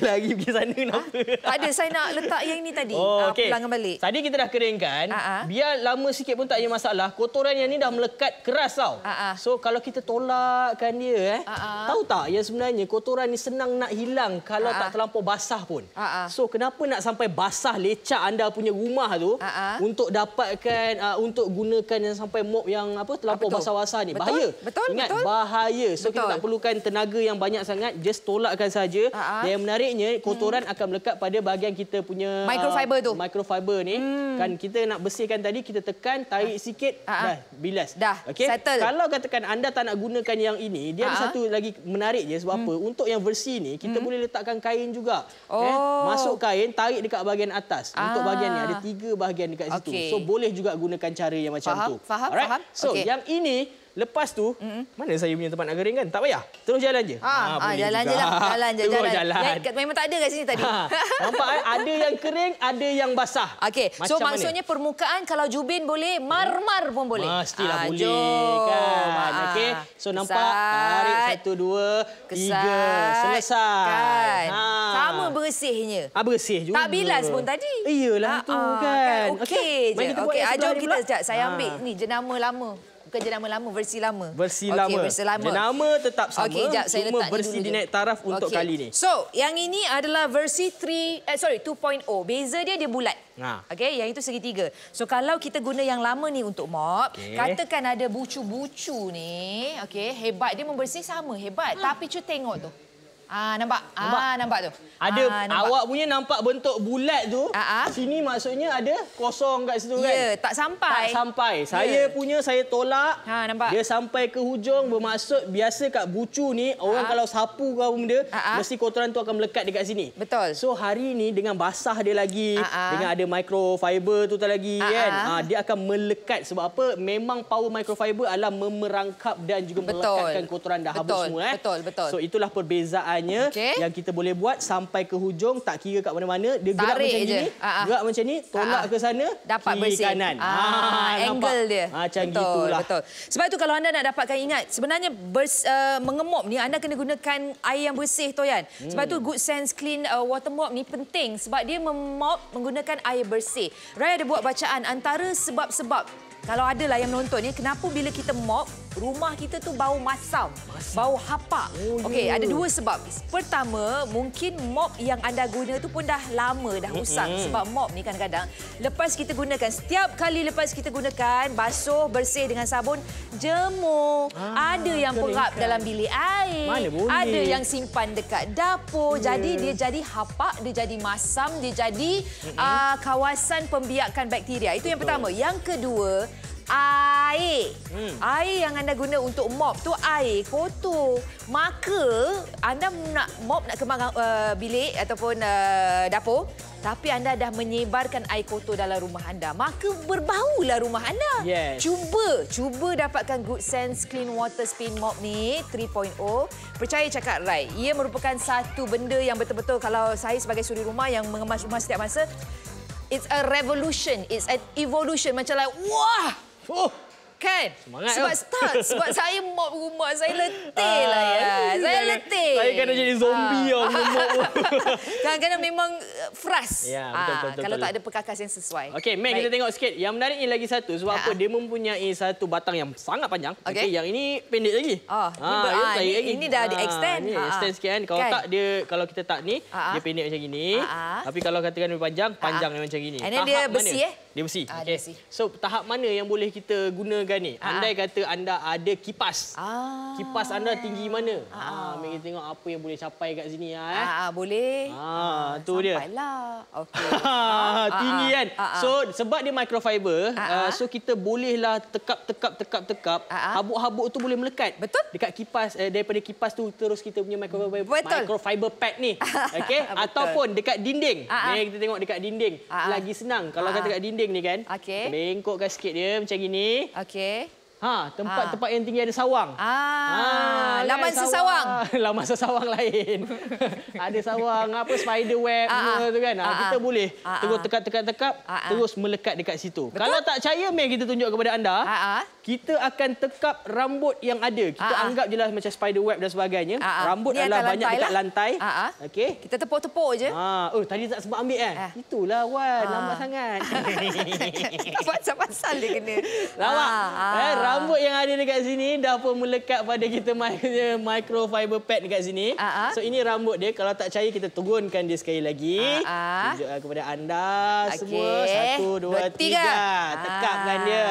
Lagi pergi sana ha? kenapa? Ha? Tak ada, saya nak letak yang ini tadi. Oh, ah, okay. Pulangkan balik. Tadi kita dah keringkan. Ha -ha. Biar lama sikit pun tak ada masalah. Kotoran yang ni dah melekat keras tau. Ha -ha. So, kalau kita tolakkan dia, eh, ha -ha. tahu tak yang sebenarnya kotoran ni senang nak hilang kalau ha -ha. tak terlampau basah pun. Ha -ha. So, kenapa nak sampai basah lecak anda punya rumah tu ha -ha. untuk dapatkan, uh, untuk gunakan yang sampai mop yang apa terlampau basah-basah ni? Betul? Bahaya. Betul? betul, ingat betul. bahaya. So betul. kita tak perlukan tenaga yang banyak sangat, just tolakkan saja. Dan yang menariknya hmm. kotoran hmm. akan melekat pada bahagian kita punya microfiber tu. Microfiber ni hmm. kan kita nak bersihkan tadi kita tekan, tarik Aa. Ha. sikit, Aa. dah bilas. Dah. Okay? Settle. Kalau katakan anda tak nak gunakan yang ini, dia Aa. ada satu lagi menarik je sebab hmm. apa? Untuk yang versi ni kita hmm. boleh letakkan kain juga. Eh, oh. Eh? Masuk kain, tarik dekat bahagian atas. Aa. Untuk ah. bahagian ni ada tiga bahagian dekat okay. situ. So boleh juga gunakan cara yang macam faham, tu. Faham, Alright? faham. So okay. yang ini Lepas tu, mm -hmm. mana saya punya tempat nak kering kan? Tak payah. Terus jalan je. Ha, ha, ha jalan juga. je lah. Jalan je. Terus jalan. jalan. Memang tak ada kat sini tadi. Ha, nampak kan? Ada yang kering, ada yang basah. Okey. So, maksudnya permukaan kalau jubin boleh, marmar -mar pun boleh. Mestilah ha, boleh kan. Ha. Okey. So, nampak? Kesat. Tarik satu, dua, Kesat. tiga. Selesai. Kan. Ha. Sama bersihnya. Ha, bersih juga. Tak bilas pun tadi. Iyalah ha, tu kan. kan. Okey okay je. Okey, ajo kita sekejap. Saya ha. ambil ni jenama lama kerja lama-lama versi lama. Versi okay, lama. Versi lama. Jenama tetap sama. Okey, jap saya cuma letak versi dulu. dinaik taraf okay. untuk kali ni. So, yang ini adalah versi 3 eh, sorry 2.0. Beza dia dia bulat. Ha. Okey, yang itu segitiga. So, kalau kita guna yang lama ni untuk mop, okay. katakan ada bucu-bucu ni, okey, hebat dia membersih sama hebat. Ha. Tapi cu tengok tu. Ah nampak. Ah nampak tu. Ada ah, nampak. awak punya nampak bentuk bulat tu. Ah, ah. Sini maksudnya ada kosong kat situ yeah, kan? Ya, tak sampai. Tak sampai. Yeah. Saya punya saya tolak. Ha ah, nampak. Dia sampai ke hujung bermaksud biasa kat bucu ni orang ah. kalau sapu ke apa benda ah, ah. mesti kotoran tu akan melekat dekat sini. Betul. So hari ni dengan basah dia lagi ah, ah. dengan ada microfiber tu tak lagi ah, ah. kan. Ah. Ah, dia akan melekat sebab apa? Memang power microfiber adalah memerangkap dan juga betul. melekatkan kotoran dah betul. habis semua eh. Betul. Betul. So itulah perbezaan caranya okay. yang kita boleh buat sampai ke hujung tak kira kat mana-mana dia Tarik gerak macam je. ni Aa. Ah, ah. gerak macam ni tolak Aa. Ah, ke sana dapat kiri bersih. kanan Aa, angle nampak? dia macam betul, gitulah betul sebab itu kalau anda nak dapatkan ingat sebenarnya bers, uh, mengemop ni anda kena gunakan air yang bersih toyan hmm. sebab itu good sense clean uh, water mop ni penting sebab dia memop menggunakan air bersih Raya ada buat bacaan antara sebab-sebab kalau ada lah yang menonton ni kenapa bila kita mop rumah kita tu bau masam, masam. bau hapa. Oh, ya. Okey, yeah. ada dua sebab. Pertama, mungkin mop yang anda guna tu pun dah lama dah usang mm -hmm. sebab mop ni kadang-kadang lepas kita gunakan setiap kali lepas kita gunakan basuh bersih dengan sabun jemur. Ah, ada yang pengap dalam bilik air, ada yang simpan dekat dapur. Yeah. Jadi dia jadi hapa, dia jadi masam, dia jadi mm -hmm. uh, kawasan pembiakan bakteria. Itu Betul. yang pertama. Yang kedua, air. Hmm. Air yang anda guna untuk mop tu air kotor. Maka anda nak mop nak kemang uh, eh, bilik ataupun uh, dapur tapi anda dah menyebarkan air kotor dalam rumah anda. Maka berbaulah rumah anda. Yes. Cuba, cuba dapatkan Good Sense Clean Water Spin Mop ni 3.0. Percaya cakap right. Ia merupakan satu benda yang betul-betul kalau saya sebagai suri rumah yang mengemas rumah setiap masa It's a revolution. It's an evolution. Macam like, wah, Oh. Kan? Semangat sebab tau. Eh? start. Sebab saya mop rumah. Saya letih lah ya. Saya letih. Saya kena jadi zombie lah. Kadang-kadang memang eh, fras. Ya, ah, betul, betul, kalau betul. tak ada perkakas yang sesuai. Okey, Meg kita tengok sikit. Yang menarik ni lagi satu. Sebab ha. apa? Ah. Dia mempunyai satu batang yang sangat panjang. Okey. Okay, yang ini pendek lagi. Oh, ha, ha, ha, ini, lagi. ini dah ha, di ah, extend. Ini ha. extend sikit kan. Kalau kan. tak dia, kalau kita tak ni, ha. dia pendek macam ini. Ha. Tapi kalau katakan lebih panjang, panjang ha. macam ini. Ini dia besi mana? eh? Dia besi. Ha, ah, okay. besi. So tahap mana yang boleh kita gunakan ni? Ha. Andai kata anda ada kipas. Ha. Kipas anda tinggi mana? Ah, Ha. Mari kita tengok apa yang boleh capai kat sini. Ha. Ah Ha. Boleh. Ah Ha. Tu Sampailah. Okay. Ha. Tinggi ha. kan? Ha. Ha. So sebab dia microfiber, ha. Ha. so kita bolehlah tekap, tekap, tekap, tekap. Habuk-habuk ha. tu boleh melekat. Betul. Dekat kipas, eh, daripada kipas tu terus kita punya microfiber, Betul. microfiber pad ni. Okay. Ataupun dekat dinding. Ha. Mari kita tengok dekat dinding. Ha. Lagi senang. Kalau ha. kata dekat dinding, ni kan. Okey. Bengkokkan sikit dia macam gini. Okey. Ha, tempat-tempat ha. yang tinggi ada sawang. Ah, ha, laman kan, sesawang. laman sawang lain. ada sawang, apa spider web ah, ah. tu kan. Ha, ah, kita ah. boleh ah, terus ah. tekat-tekat-tekat, ah, ah. terus melekat dekat situ. Betul? Kalau tak percaya, meh kita tunjuk kepada anda. Ah, ah. Kita akan tekap rambut yang ada. Kita ah, ah. anggap jelas macam spider web dan sebagainya. Ah, ah. rambut adalah banyak dekat lah. lantai. Ah, ah. Okey. Kita tepuk-tepuk je. Ha, ah. oh tadi tak sempat ambil Eh? Ah. Itulah Wan, ah. lambat sangat. tak pasal-pasal dia kena. Lawak. Ah, ah. Eh, rambut yang ada dekat sini dah pun melekat pada kita punya microfiber pad dekat sini. Uh-huh. So ini rambut dia. Kalau tak cari kita turunkan dia sekali lagi. Uh-huh. Tunjuklah kepada anda semua. Satu, dua, dua tiga. tiga. Tekapkan dia.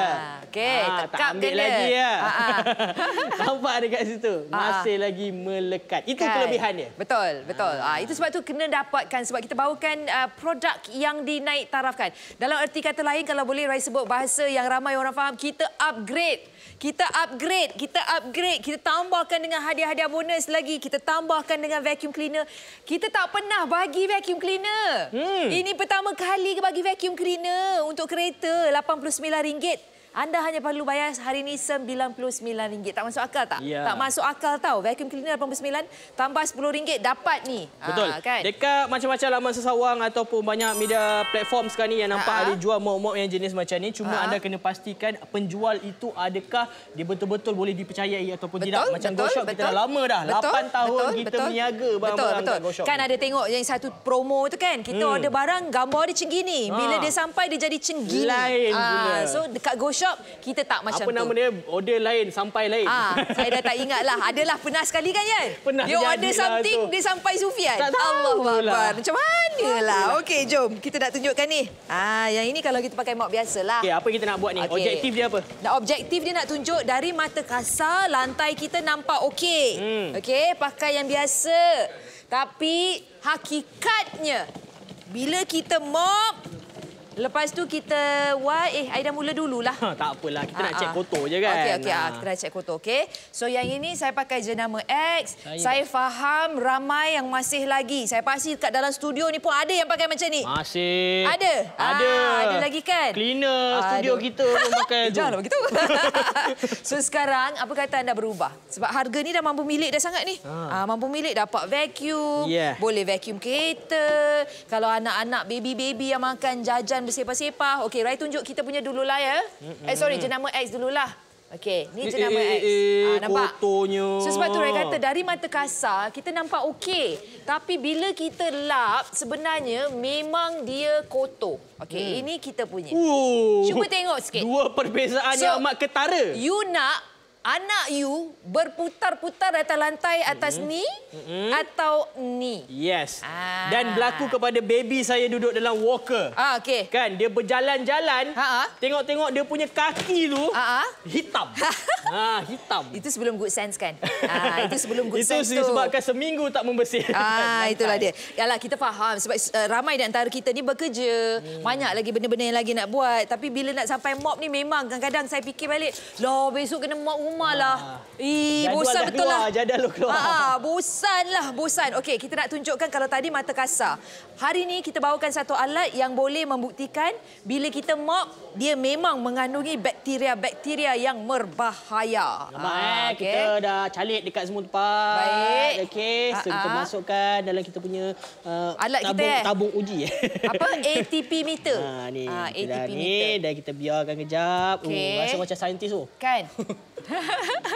Okay. Ha, tak ambil lagi ya. Uh-huh. Nampak dekat situ. Masih uh-huh. lagi melekat. Itu kan. kelebihan dia. Betul, betul. Uh-huh. itu sebab tu kena dapatkan sebab kita bawakan uh, produk yang dinaik tarafkan. Dalam erti kata lain kalau boleh Rai sebut bahasa yang ramai orang faham kita upgrade kita upgrade, kita upgrade, kita tambahkan dengan hadiah-hadiah bonus lagi. Kita tambahkan dengan vacuum cleaner. Kita tak pernah bagi vacuum cleaner. Hmm. Ini pertama kali bagi vacuum cleaner untuk kereta RM89. Anda hanya perlu bayar hari ini RM99. Tak masuk akal tak? Ya. Tak masuk akal tau. Vacuum cleaner RM89 tambah RM10 dapat ni. Betul. Ha, kan? Dekat macam-macam laman sesawang ataupun banyak media platform sekarang ni yang nampak ha -ha. ada jual mop-mop yang jenis macam ni. Cuma ha -ha. anda kena pastikan penjual itu adakah dia betul-betul boleh dipercayai ataupun betul, tidak. Macam betul, GoShop betul, kita dah lama dah. Betul, 8 tahun betul, kita betul, meniaga barang-barang kat GoShop. Kan ni. ada tengok yang satu promo tu kan. Kita hmm. order barang gambar dia cenggini. Bila ha. dia sampai dia jadi cenggini. Lain ha. So dekat GoShop shop kita tak macam apa tu. Apa nama dia? Order lain sampai lain. Ah, saya dah tak ingat lah. Adalah pernah sekali kan ya? Pernah you order something tu. dia sampai Sufian. Allahuakbar. Macam lah. Okey, jom kita nak tunjukkan ni. Ah, yang ini kalau kita pakai biasa lah. Okey, apa kita nak buat ni? Okay. Objektif dia apa? Nak objektif dia nak tunjuk dari mata kasar lantai kita nampak okey. Hmm. Okey, pakai yang biasa. Tapi hakikatnya bila kita mop Lepas tu kita wah eh Aida mula dululah. Ha, tak apalah kita ha, nak ah, cek ah. kotor je kan. Okey okey ha. ha, kita nak cek kotor okey. So yang ini saya pakai jenama X. Saya, saya faham ramai yang masih lagi. Saya pasti kat dalam studio ni pun ada yang pakai macam ni. Masih. Ada. Ada. Ha, ada lagi kan? Cleaner studio Aduh. kita pun pakai tu. Janganlah begitu. so sekarang apa kata anda berubah? Sebab harga ni dah mampu milik dah sangat ni. Ha. Ha, mampu milik dapat vacuum. Yeah. Boleh vacuum kereta. Kalau anak-anak baby-baby yang makan jajan bersepah-sepah. Okey, Rai tunjuk kita punya dululah ya. Eh sorry, jenama X dululah. Okey, ni jenama eh, eh, X. Ha, nampak? Kotonya. So sebab tu Rai kata dari mata kasar kita nampak okey. Tapi bila kita lap sebenarnya memang dia kotor. Okey, hmm. ini kita punya. Ooh. Cuba tengok sikit. Dua perbezaan so, yang amat ketara. You nak anak you berputar-putar atas lantai atas mm -hmm. ni mm -hmm. atau ni. Yes. Ah. Dan berlaku kepada baby saya duduk dalam walker. Ah, okay. Kan dia berjalan-jalan, tengok-tengok dia punya kaki tu Ah. -ha. hitam. Ha, hitam. Itu sebelum good sense kan? Ha, itu sebelum good itu sense tu. Itu sebabkan seminggu tak membersih. Ha, itulah dia. Yalah, kita faham. Sebab uh, ramai di antara kita ni bekerja. Hmm. Banyak lagi benda-benda yang lagi nak buat. Tapi bila nak sampai mop ni memang kadang-kadang saya fikir balik. Loh, besok kena mop rumah lah. Ha. Ih, jadual bosan betul lah. keluar, lah. Jadual dah keluar. Ha, bosan lah, bosan. Okey, kita nak tunjukkan kalau tadi mata kasar. Hari ni kita bawakan satu alat yang boleh membuktikan bila kita mop, dia memang mengandungi bakteria-bakteria yang merbah. Faya. Ramai. Ha, ah, eh, okay. Kita dah calik dekat semua tempat. Baik. okay, ah, So, kita ah, masukkan dalam kita punya uh, Alat tabung, kita, eh? tabung uji. Eh. Apa? ATP meter. Ha, ni. Ha, ATP dah, meter. Ni, dah kita biarkan kejap. Oh, okay. Uh, rasa macam saintis tu. Kan.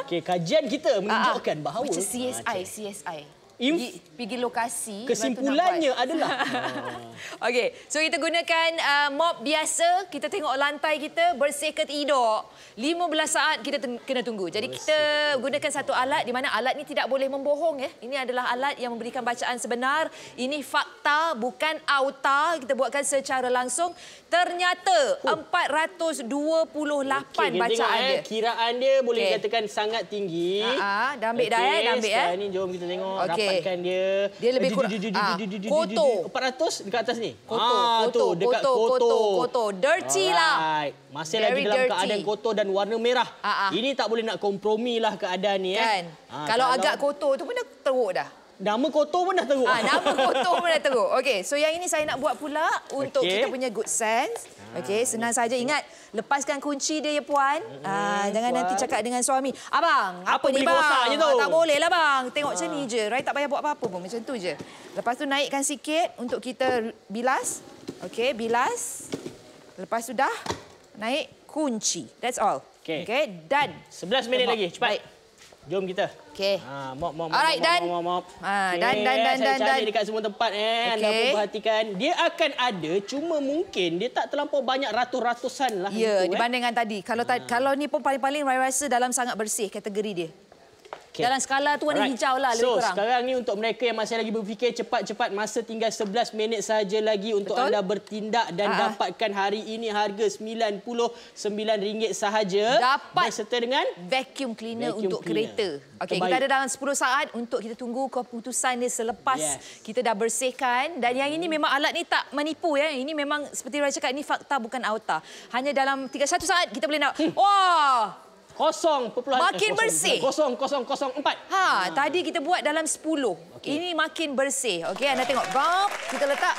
okay, kajian kita menunjukkan bahawa. Macam CSI. Ha, CSI. Inf- pergi, pergi lokasi. Kesimpulannya adalah. Oh. Okey, so kita gunakan uh, mop biasa. Kita tengok lantai kita bersih ke tidak. 15 saat kita kena tunggu. Jadi bersih. kita gunakan satu alat di mana alat ini tidak boleh membohong. ya. Ini adalah alat yang memberikan bacaan sebenar. Ini fakta, bukan auta. Kita buatkan secara langsung. Ternyata oh. 428 okay, bacaan tengok, eh. dia. Eh, kiraan dia boleh okay. dikatakan sangat tinggi. Uh-huh, dah ambil okay, dah. Eh, dah ambil, eh. ni jom kita tengok. Okay dapatkan dia. Dia lebih kurang. Kotor. 400 dekat atas ni. Kotor. Ah, kotor. Kotor. Kotor. Dirty lah. Masih lagi dalam keadaan kotor dan warna merah. Ah, ah. Ini tak boleh nak kompromi lah keadaan ni. Eh. Kan. Ah, kalau, agak kotor tu pun dah teruk dah. Nama kotor pun dah teruk. nama kotor pun dah teruk. Okey. So yang ini saya nak buat pula untuk kita punya good sense. Ah, Okey, senang saja ingat lepaskan kunci dia ya puan. Hmm, ah, jangan puan. nanti cakap dengan suami. Abang, apa, apa ni bang? Tu? Ah, tak boleh lah bang. Tengok macam ni ah. je. Rai tak payah buat apa-apa pun macam tu je. Lepas tu naikkan sikit untuk kita bilas. Okey, bilas. Lepas tu dah naik kunci. That's all. Okey. Okey, done. 11 minit lagi. Cepat. Baik. Jom kita. Okey. Ha, mop, mop, mop, Alright, mop, mop, Ha, dan, dan, dan, dan, Saya cari dekat semua tempat. Eh. Okay. Anda perhatikan. Dia akan ada, cuma mungkin dia tak terlampau banyak ratus-ratusan lah. Ya, eh. dibandingkan tadi. Kalau ha. kalau ni pun paling-paling, saya rasa dalam sangat bersih kategori dia. Okay. Dalam skala tu warna Alright. hijau lah lebih so, kurang. Sekarang ni untuk mereka yang masih lagi berfikir cepat-cepat masa tinggal 11 minit saja lagi untuk Betul? anda bertindak dan Aa. dapatkan hari ini harga RM99 sahaja. Dapat serta dengan vacuum cleaner vacuum untuk cleaner. kereta. Okey, kita ada dalam 10 saat untuk kita tunggu keputusan ni selepas yes. kita dah bersihkan dan yang ini memang alat ni tak menipu ya. Ini memang seperti Raja cakap ini fakta bukan auta. Hanya dalam 31 saat kita boleh nak hmm. wah Kosong Makin bersih. Kosong, kosong, kosong, empat. Ha, tadi kita buat dalam sepuluh. Ini makin bersih. Okey, anda tengok. Bump, kita letak.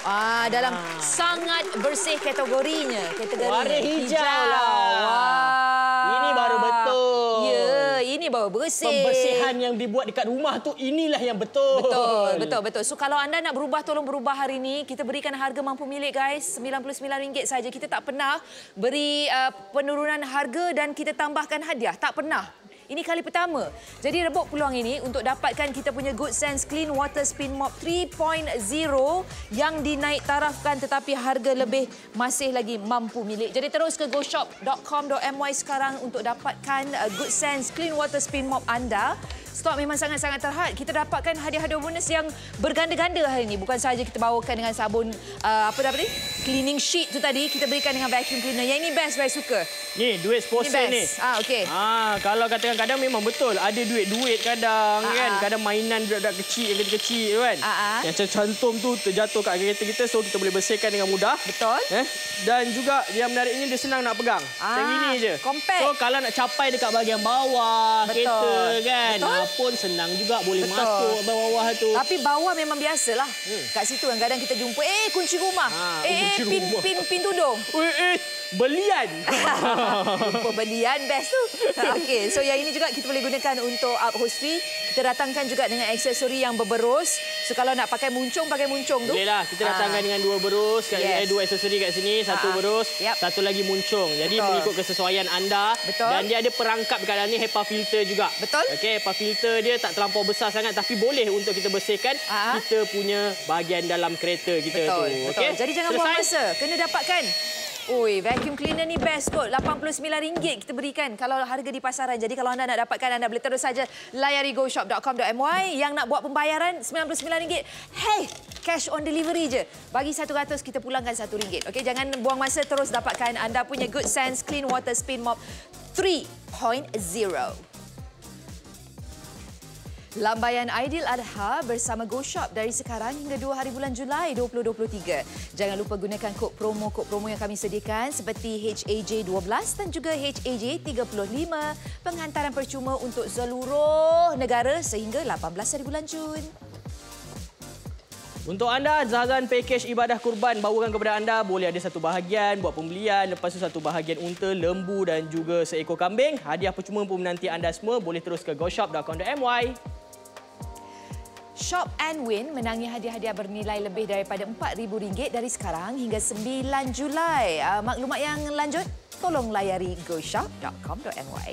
Ah dalam ha. sangat bersih kategorinya. Kategori Warna hijau. hijau. Lah. Wah. Ini baru betul. Ya, ini baru bersih. Pembersihan yang dibuat dekat rumah tu inilah yang betul. Betul, betul, betul. So kalau anda nak berubah tolong berubah hari ini, kita berikan harga mampu milik guys, RM99 saja. Kita tak pernah beri uh, penurunan harga dan kita tambah menambahkan hadiah. Tak pernah. Ini kali pertama. Jadi rebut peluang ini untuk dapatkan kita punya Good Sense Clean Water Spin Mop 3.0 yang dinaik tarafkan tetapi harga lebih masih lagi mampu milik. Jadi terus ke goshop.com.my sekarang untuk dapatkan uh, Good Sense Clean Water Spin Mop anda stok memang sangat-sangat terhad. Kita dapatkan hadiah-hadiah bonus yang berganda-ganda hari ini. Bukan sahaja kita bawakan dengan sabun uh, apa tadi? Cleaning sheet tu tadi kita berikan dengan vacuum cleaner. Yang ini best saya suka. Ni duit sponsor ni. Ah okay. Ah kalau katakan kadang memang betul ada duit-duit kadang ah, kan. Ah. Kadang mainan budak-budak kecil yang kecil tu kan. Ah, ah. Yang cantum tu terjatuh kat kereta kita so kita boleh bersihkan dengan mudah. Betul. Eh? Dan juga yang menariknya dia senang nak pegang. Ah, Macam ini je. So kalau nak capai dekat bahagian bawah betul. kereta kan. Betul. Ah, pun senang juga boleh Betul. masuk bawah-bawah tu. Tapi bawah memang biasalah. Hmm. Kat situ kan kadang kita jumpa eh kunci rumah. Ha, eh kunci eh rumah. pin pin pin tudung. Eh, eh belian. Jumpa belian best tu. Okey, so yang ini juga kita boleh gunakan untuk upholstery. Kita datangkan juga dengan aksesori yang berberos. So kalau nak pakai muncung, pakai muncung tu. Bolehlah. Kita ah. datangkan uh, dengan dua berus, yes. eh, dua aksesori kat sini, satu uh, berus, yep. satu lagi muncung. Jadi Betul. mengikut kesesuaian anda. Betul. Dan dia ada perangkap dekat dalam ni HEPA filter juga. Betul. Okey, HEPA filter dia tak terlampau besar sangat tapi boleh untuk kita bersihkan uh, kita punya bahagian dalam kereta kita Betul. tu. Okey. Jadi jangan Selesai. buang masa. Kena dapatkan Ui, vacuum cleaner ni best kot. RM89 kita berikan kalau harga di pasaran. Jadi kalau anda nak dapatkan, anda boleh terus saja layari goshop.com.my. Yang nak buat pembayaran RM99, hey, cash on delivery je. Bagi satu ratus kita pulangkan satu ringgit. Okay, jangan buang masa, terus dapatkan anda punya Good Sense Clean Water Spin Mop 3.0. Lambayan Adha bersama GoShop dari sekarang hingga 2 hari bulan Julai 2023. Jangan lupa gunakan kod promo-kod promo yang kami sediakan seperti HAJ12 dan juga HAJ35. Penghantaran percuma untuk seluruh negara sehingga 18 hari bulan Jun. Untuk anda, Zahazan Package Ibadah Kurban bawakan kepada anda. Boleh ada satu bahagian buat pembelian. Lepas itu satu bahagian unta, lembu dan juga seekor kambing. Hadiah percuma pun menanti anda semua. Boleh terus ke goshop.com.my. Shop and Win menangi hadiah-hadiah bernilai lebih daripada RM4,000 dari sekarang hingga 9 Julai. Ah, maklumat yang lanjut, tolong layari goshop.com.my.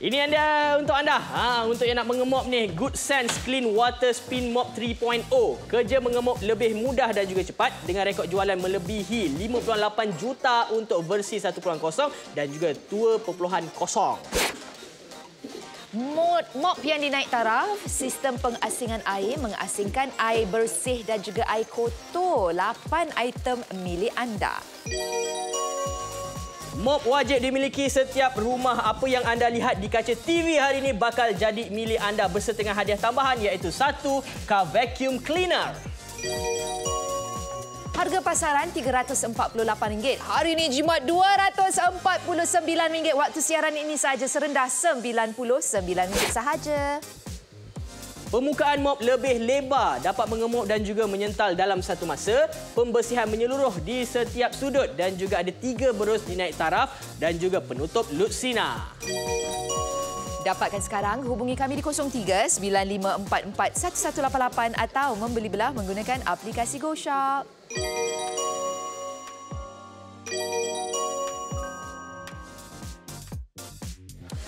Ini anda untuk anda. Ha, untuk yang nak mengemop ni, Good Sense Clean Water Spin Mop 3.0. Kerja mengemop lebih mudah dan juga cepat dengan rekod jualan melebihi 58 juta untuk versi 1.0 dan juga 2.0. Mod, mop yang dinaik taraf, sistem pengasingan air mengasingkan air bersih dan juga air kotor. lapan item milik anda. Mop wajib dimiliki setiap rumah. Apa yang anda lihat di kaca TV hari ini bakal jadi milik anda bersetengah hadiah tambahan iaitu satu car vacuum cleaner. Harga pasaran RM348. Hari ini jimat RM249 waktu siaran ini sahaja serendah RM99 sahaja. Pemukaan mop lebih lebar dapat mengemuk dan juga menyental dalam satu masa. Pembersihan menyeluruh di setiap sudut dan juga ada tiga berus di naik taraf dan juga penutup Lutsina. Dapatkan sekarang hubungi kami di 03 9544 1188 atau membeli belah menggunakan aplikasi GoShop.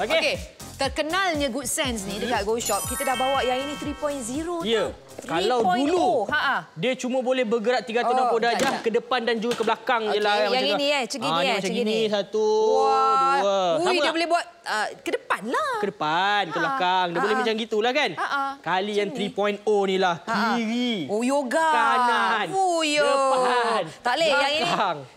Okey. Okay. Terkenalnya Good Sense ni dekat mm-hmm. Go Shop, kita dah bawa yang ini 3.0 yeah. tu. Kalau dulu ha dia cuma boleh bergerak 360 oh, darjah ya, ke depan dan juga ke belakang okay. je lah. Yang ini lah. eh, cegi ah, ni eh, cegi ni. Satu, Wah. dua. Ui, Sama dia lah. boleh buat uh, ke depan lah. Ke depan, ha. ke belakang. Dia ha. boleh ha. macam gitulah kan. Ha. Ha. Kali macam yang 3.0 ni lah. Ha. Kiri, oh, yoga. kanan, Fuyo. depan, tak boleh. Yang ini,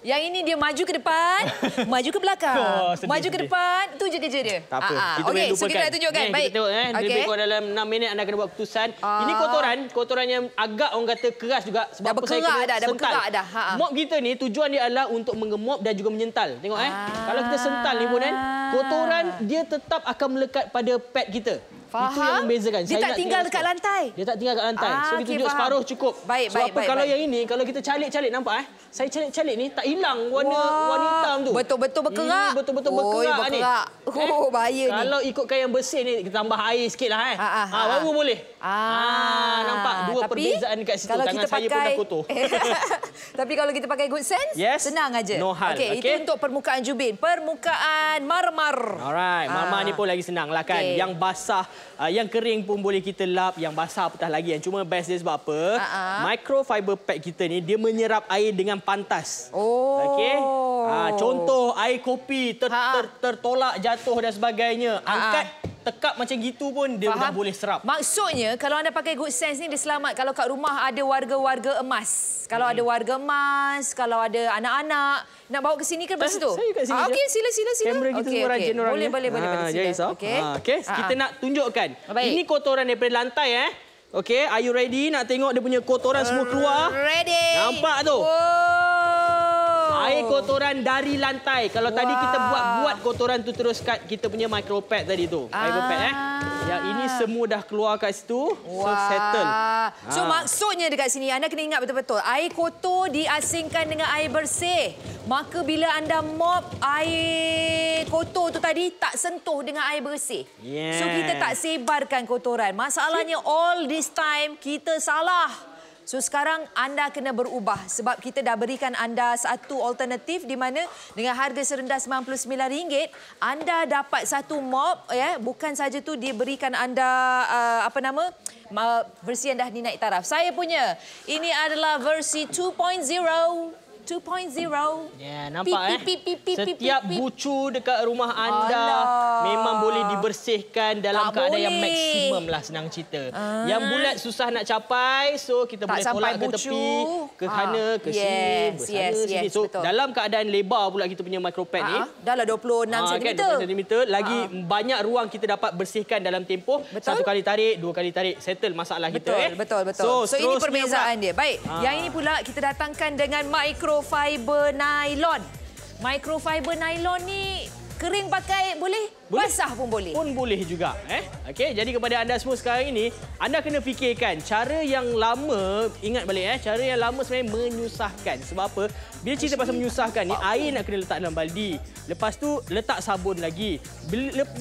yang ini dia maju ke depan, maju ke belakang. Oh, sedih, maju sedih. ke depan, tu je kerja dia. Tak apa, kita boleh lupakan. so eh, kita nak tunjukkan. kan, eh. lebih kurang dalam 6 minit anda kena buat keputusan. Ini ah. kotoran kotoran yang agak orang kata keras juga sebab dah apa saya kena dah, sental. Dah. Ha, ha. Mop kita ni tujuan dia adalah untuk mengemop dan juga menyental. Tengok eh. Ha. Kalau kita sental ni pun kan, kotoran dia tetap akan melekat pada pad kita. Faham? Itu yang membezakan. Dia saya tak tinggal dekat sekal. lantai. Dia tak tinggal dekat lantai. Ha, so okay, kita tunjuk separuh cukup. Baik, baik, apa baik, kalau baik. yang ini kalau kita calik-calik nampak eh. Saya calik-calik ni tak hilang warna Wah. warna hitam tu. Betul-betul hmm, berkerak. betul-betul oh, berkerak, berkerak ni. Eh? Oh, bahaya eh? ni. Kalau ikutkan yang bersih ni kita tambah air lah eh. Ha, baru boleh. Ah, nampak dua tapi, perbezaan dekat situ. Kalau kita pakai, saya pun dah tapi kalau kita pakai good sense, yes, senang aja. No Okay, okay. Itu untuk permukaan jubin. Permukaan marmar. Alright, marmar ah. ni pun lagi senang lah kan. Okay. Yang basah, uh, yang kering pun boleh kita lap. Yang basah apatah lagi. Yang cuma best dia sebab apa? Uh -uh. Microfiber pack kita ni, dia menyerap air dengan pantas. Oh. Okay. Uh, ah, contoh, air kopi ter ha Ter ter tertolak, jatuh dan sebagainya. Angkat. -ha tekap macam gitu pun dia Faham? boleh serap. Maksudnya kalau anda pakai good sense ni dia selamat kalau kat rumah ada warga-warga emas. Kalau hmm. ada warga emas, kalau ada anak-anak nak bawa ke sini ke lepas tu? Saya ah, Okey, sila sila sila. Kamera kita okay, okay. orang. Boleh, ya? boleh, boleh, boleh. Ah, ha, okey. Ah, okey. Ha, kita nak tunjukkan. Baik. Ini kotoran daripada lantai eh. Okey, are you ready nak tengok dia punya kotoran semua keluar? Ready. Nampak tu. Whoa. Air oh. kotoran dari lantai. Kalau wow. tadi kita buat-buat kotoran tu terus kat kita punya micropad tadi tu. Eh. Ah. Micropad eh. Yang ini semua dah keluar kat situ. Wow. So settle. So ah. maksudnya dekat sini anda kena ingat betul-betul. Air kotor diasingkan dengan air bersih. Maka bila anda mop air kotor tu tadi tak sentuh dengan air bersih. Yeah. So kita tak sebarkan kotoran. Masalahnya all this time kita salah. So sekarang anda kena berubah sebab kita dah berikan anda satu alternatif di mana dengan harga serendah RM99 anda dapat satu mop ya bukan saja tu diberikan anda uh, apa nama versi yang dah dinaik taraf. Saya punya. Ini adalah versi 2.0. 2.0. yeah, nampak eh. Setiap bucu dekat rumah anda memang boleh dibersihkan dalam keadaan yang maksimum lah senang cerita. Ah. Yang bulat susah nak capai, so kita boleh tolak ke tepi, ke ah. ke sini, ke sini. So, dalam keadaan lebar pula kita punya micropad ah. ni. Dah lah 26 ah, cm. Kan, Lagi ah. banyak ruang kita dapat bersihkan dalam tempoh. Satu kali tarik, dua kali tarik, settle masalah betul, kita. Eh. Betul, betul, So, ini permezaan dia. Baik, yang ini ah. pula kita datangkan dengan micro microfiber nylon. Microfiber nylon ni kering pakai boleh, boleh. basah pun boleh. Pun boleh juga eh. Okey, jadi kepada anda semua sekarang ini, anda kena fikirkan cara yang lama, ingat balik eh, cara yang lama sebenarnya menyusahkan. Sebab apa? Bila cerita pasal menyusahkan ni, air nak kena letak dalam baldi. Lepas tu letak sabun lagi.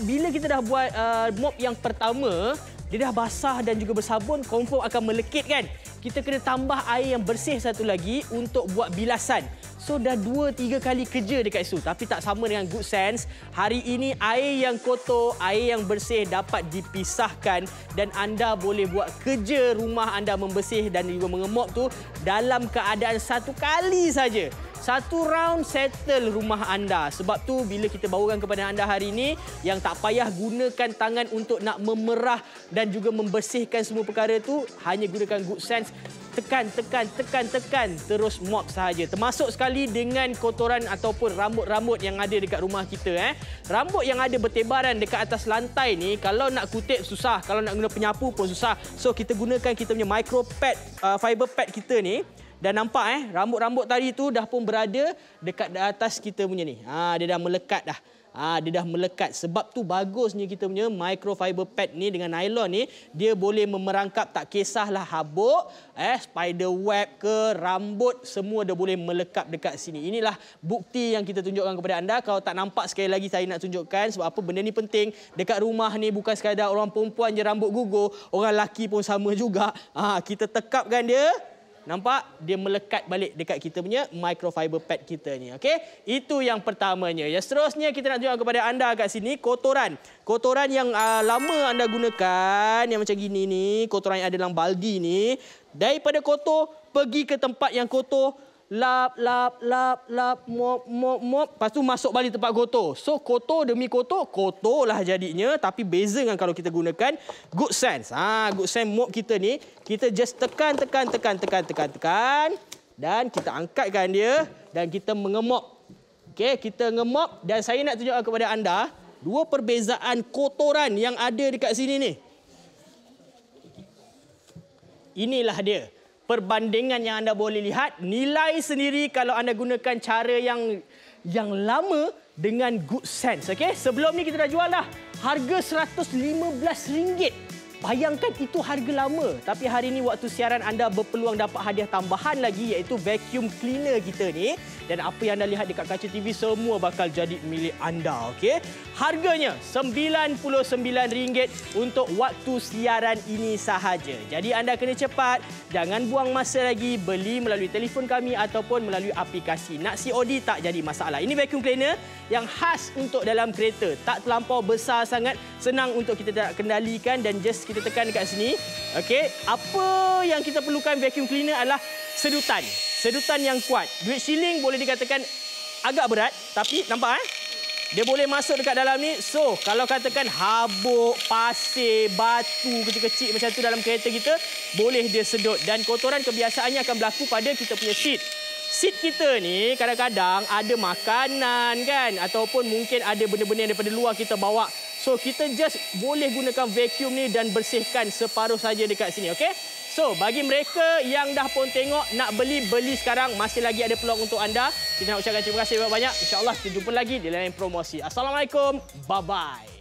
Bila kita dah buat uh, mop yang pertama, dia dah basah dan juga bersabun, confirm akan melekit kan? kita kena tambah air yang bersih satu lagi untuk buat bilasan. So dah 2 3 kali kerja dekat situ tapi tak sama dengan good sense. Hari ini air yang kotor, air yang bersih dapat dipisahkan dan anda boleh buat kerja rumah anda membersih dan juga mengemok tu dalam keadaan satu kali saja satu round settle rumah anda. Sebab tu bila kita bawakan kepada anda hari ini yang tak payah gunakan tangan untuk nak memerah dan juga membersihkan semua perkara tu hanya gunakan good sense tekan tekan tekan tekan terus mop sahaja termasuk sekali dengan kotoran ataupun rambut-rambut yang ada dekat rumah kita eh rambut yang ada bertebaran dekat atas lantai ni kalau nak kutip susah kalau nak guna penyapu pun susah so kita gunakan kita punya micro pad uh, fiber pad kita ni dah nampak eh rambut-rambut tadi tu dah pun berada dekat atas kita punya ni. Ha dia dah melekat dah. Ha, dia dah melekat sebab tu bagusnya kita punya microfiber pad ni dengan nylon ni dia boleh memerangkap tak kisahlah habuk eh spider web ke rambut semua dia boleh melekat dekat sini inilah bukti yang kita tunjukkan kepada anda kalau tak nampak sekali lagi saya nak tunjukkan sebab apa benda ni penting dekat rumah ni bukan sekadar orang perempuan je rambut gugur orang lelaki pun sama juga ha, kita tekapkan dia Nampak? Dia melekat balik dekat kita punya microfiber pad kita ni. Okey? Itu yang pertamanya. Yang seterusnya kita nak tunjuk kepada anda kat sini kotoran. Kotoran yang uh, lama anda gunakan yang macam gini ni, kotoran yang ada dalam baldi ni, daripada kotor pergi ke tempat yang kotor lap, lap, lap, lap, mop, mop, mop. Lepas tu masuk balik tempat kotor. So kotor demi kotor, kotorlah jadinya. Tapi beza dengan kalau kita gunakan good sense. Ha, good sense mop kita ni, kita just tekan, tekan, tekan, tekan, tekan, tekan. Dan kita angkatkan dia dan kita mengemop. Okey, kita ngemop dan saya nak tunjukkan kepada anda dua perbezaan kotoran yang ada dekat sini ni. Inilah dia perbandingan yang anda boleh lihat nilai sendiri kalau anda gunakan cara yang yang lama dengan good sense okey sebelum ni kita dah jual dah harga rm ringgit. bayangkan itu harga lama tapi hari ini waktu siaran anda berpeluang dapat hadiah tambahan lagi iaitu vacuum cleaner kita ni dan apa yang anda lihat dekat kaca TV semua bakal jadi milik anda okay? harganya RM99 untuk waktu siaran ini sahaja jadi anda kena cepat jangan buang masa lagi beli melalui telefon kami ataupun melalui aplikasi nak COD tak jadi masalah ini vacuum cleaner yang khas untuk dalam kereta tak terlampau besar sangat senang untuk kita nak kendalikan dan just kita tekan dekat sini okay? apa yang kita perlukan vacuum cleaner adalah sedutan sedutan yang kuat. Duit siling boleh dikatakan agak berat tapi nampak eh dia boleh masuk dekat dalam ni. So, kalau katakan habuk, pasir, batu kecil-kecil macam tu dalam kereta kita, boleh dia sedut. Dan kotoran kebiasaannya akan berlaku pada kita punya seat. Seat kita ni kadang-kadang ada makanan kan ataupun mungkin ada benda-benda yang daripada luar kita bawa. So, kita just boleh gunakan vacuum ni dan bersihkan separuh saja dekat sini, okey? So, bagi mereka yang dah pun tengok, nak beli, beli sekarang. Masih lagi ada peluang untuk anda. Kita nak ucapkan terima kasih banyak-banyak. InsyaAllah kita jumpa lagi di lain promosi. Assalamualaikum. Bye-bye.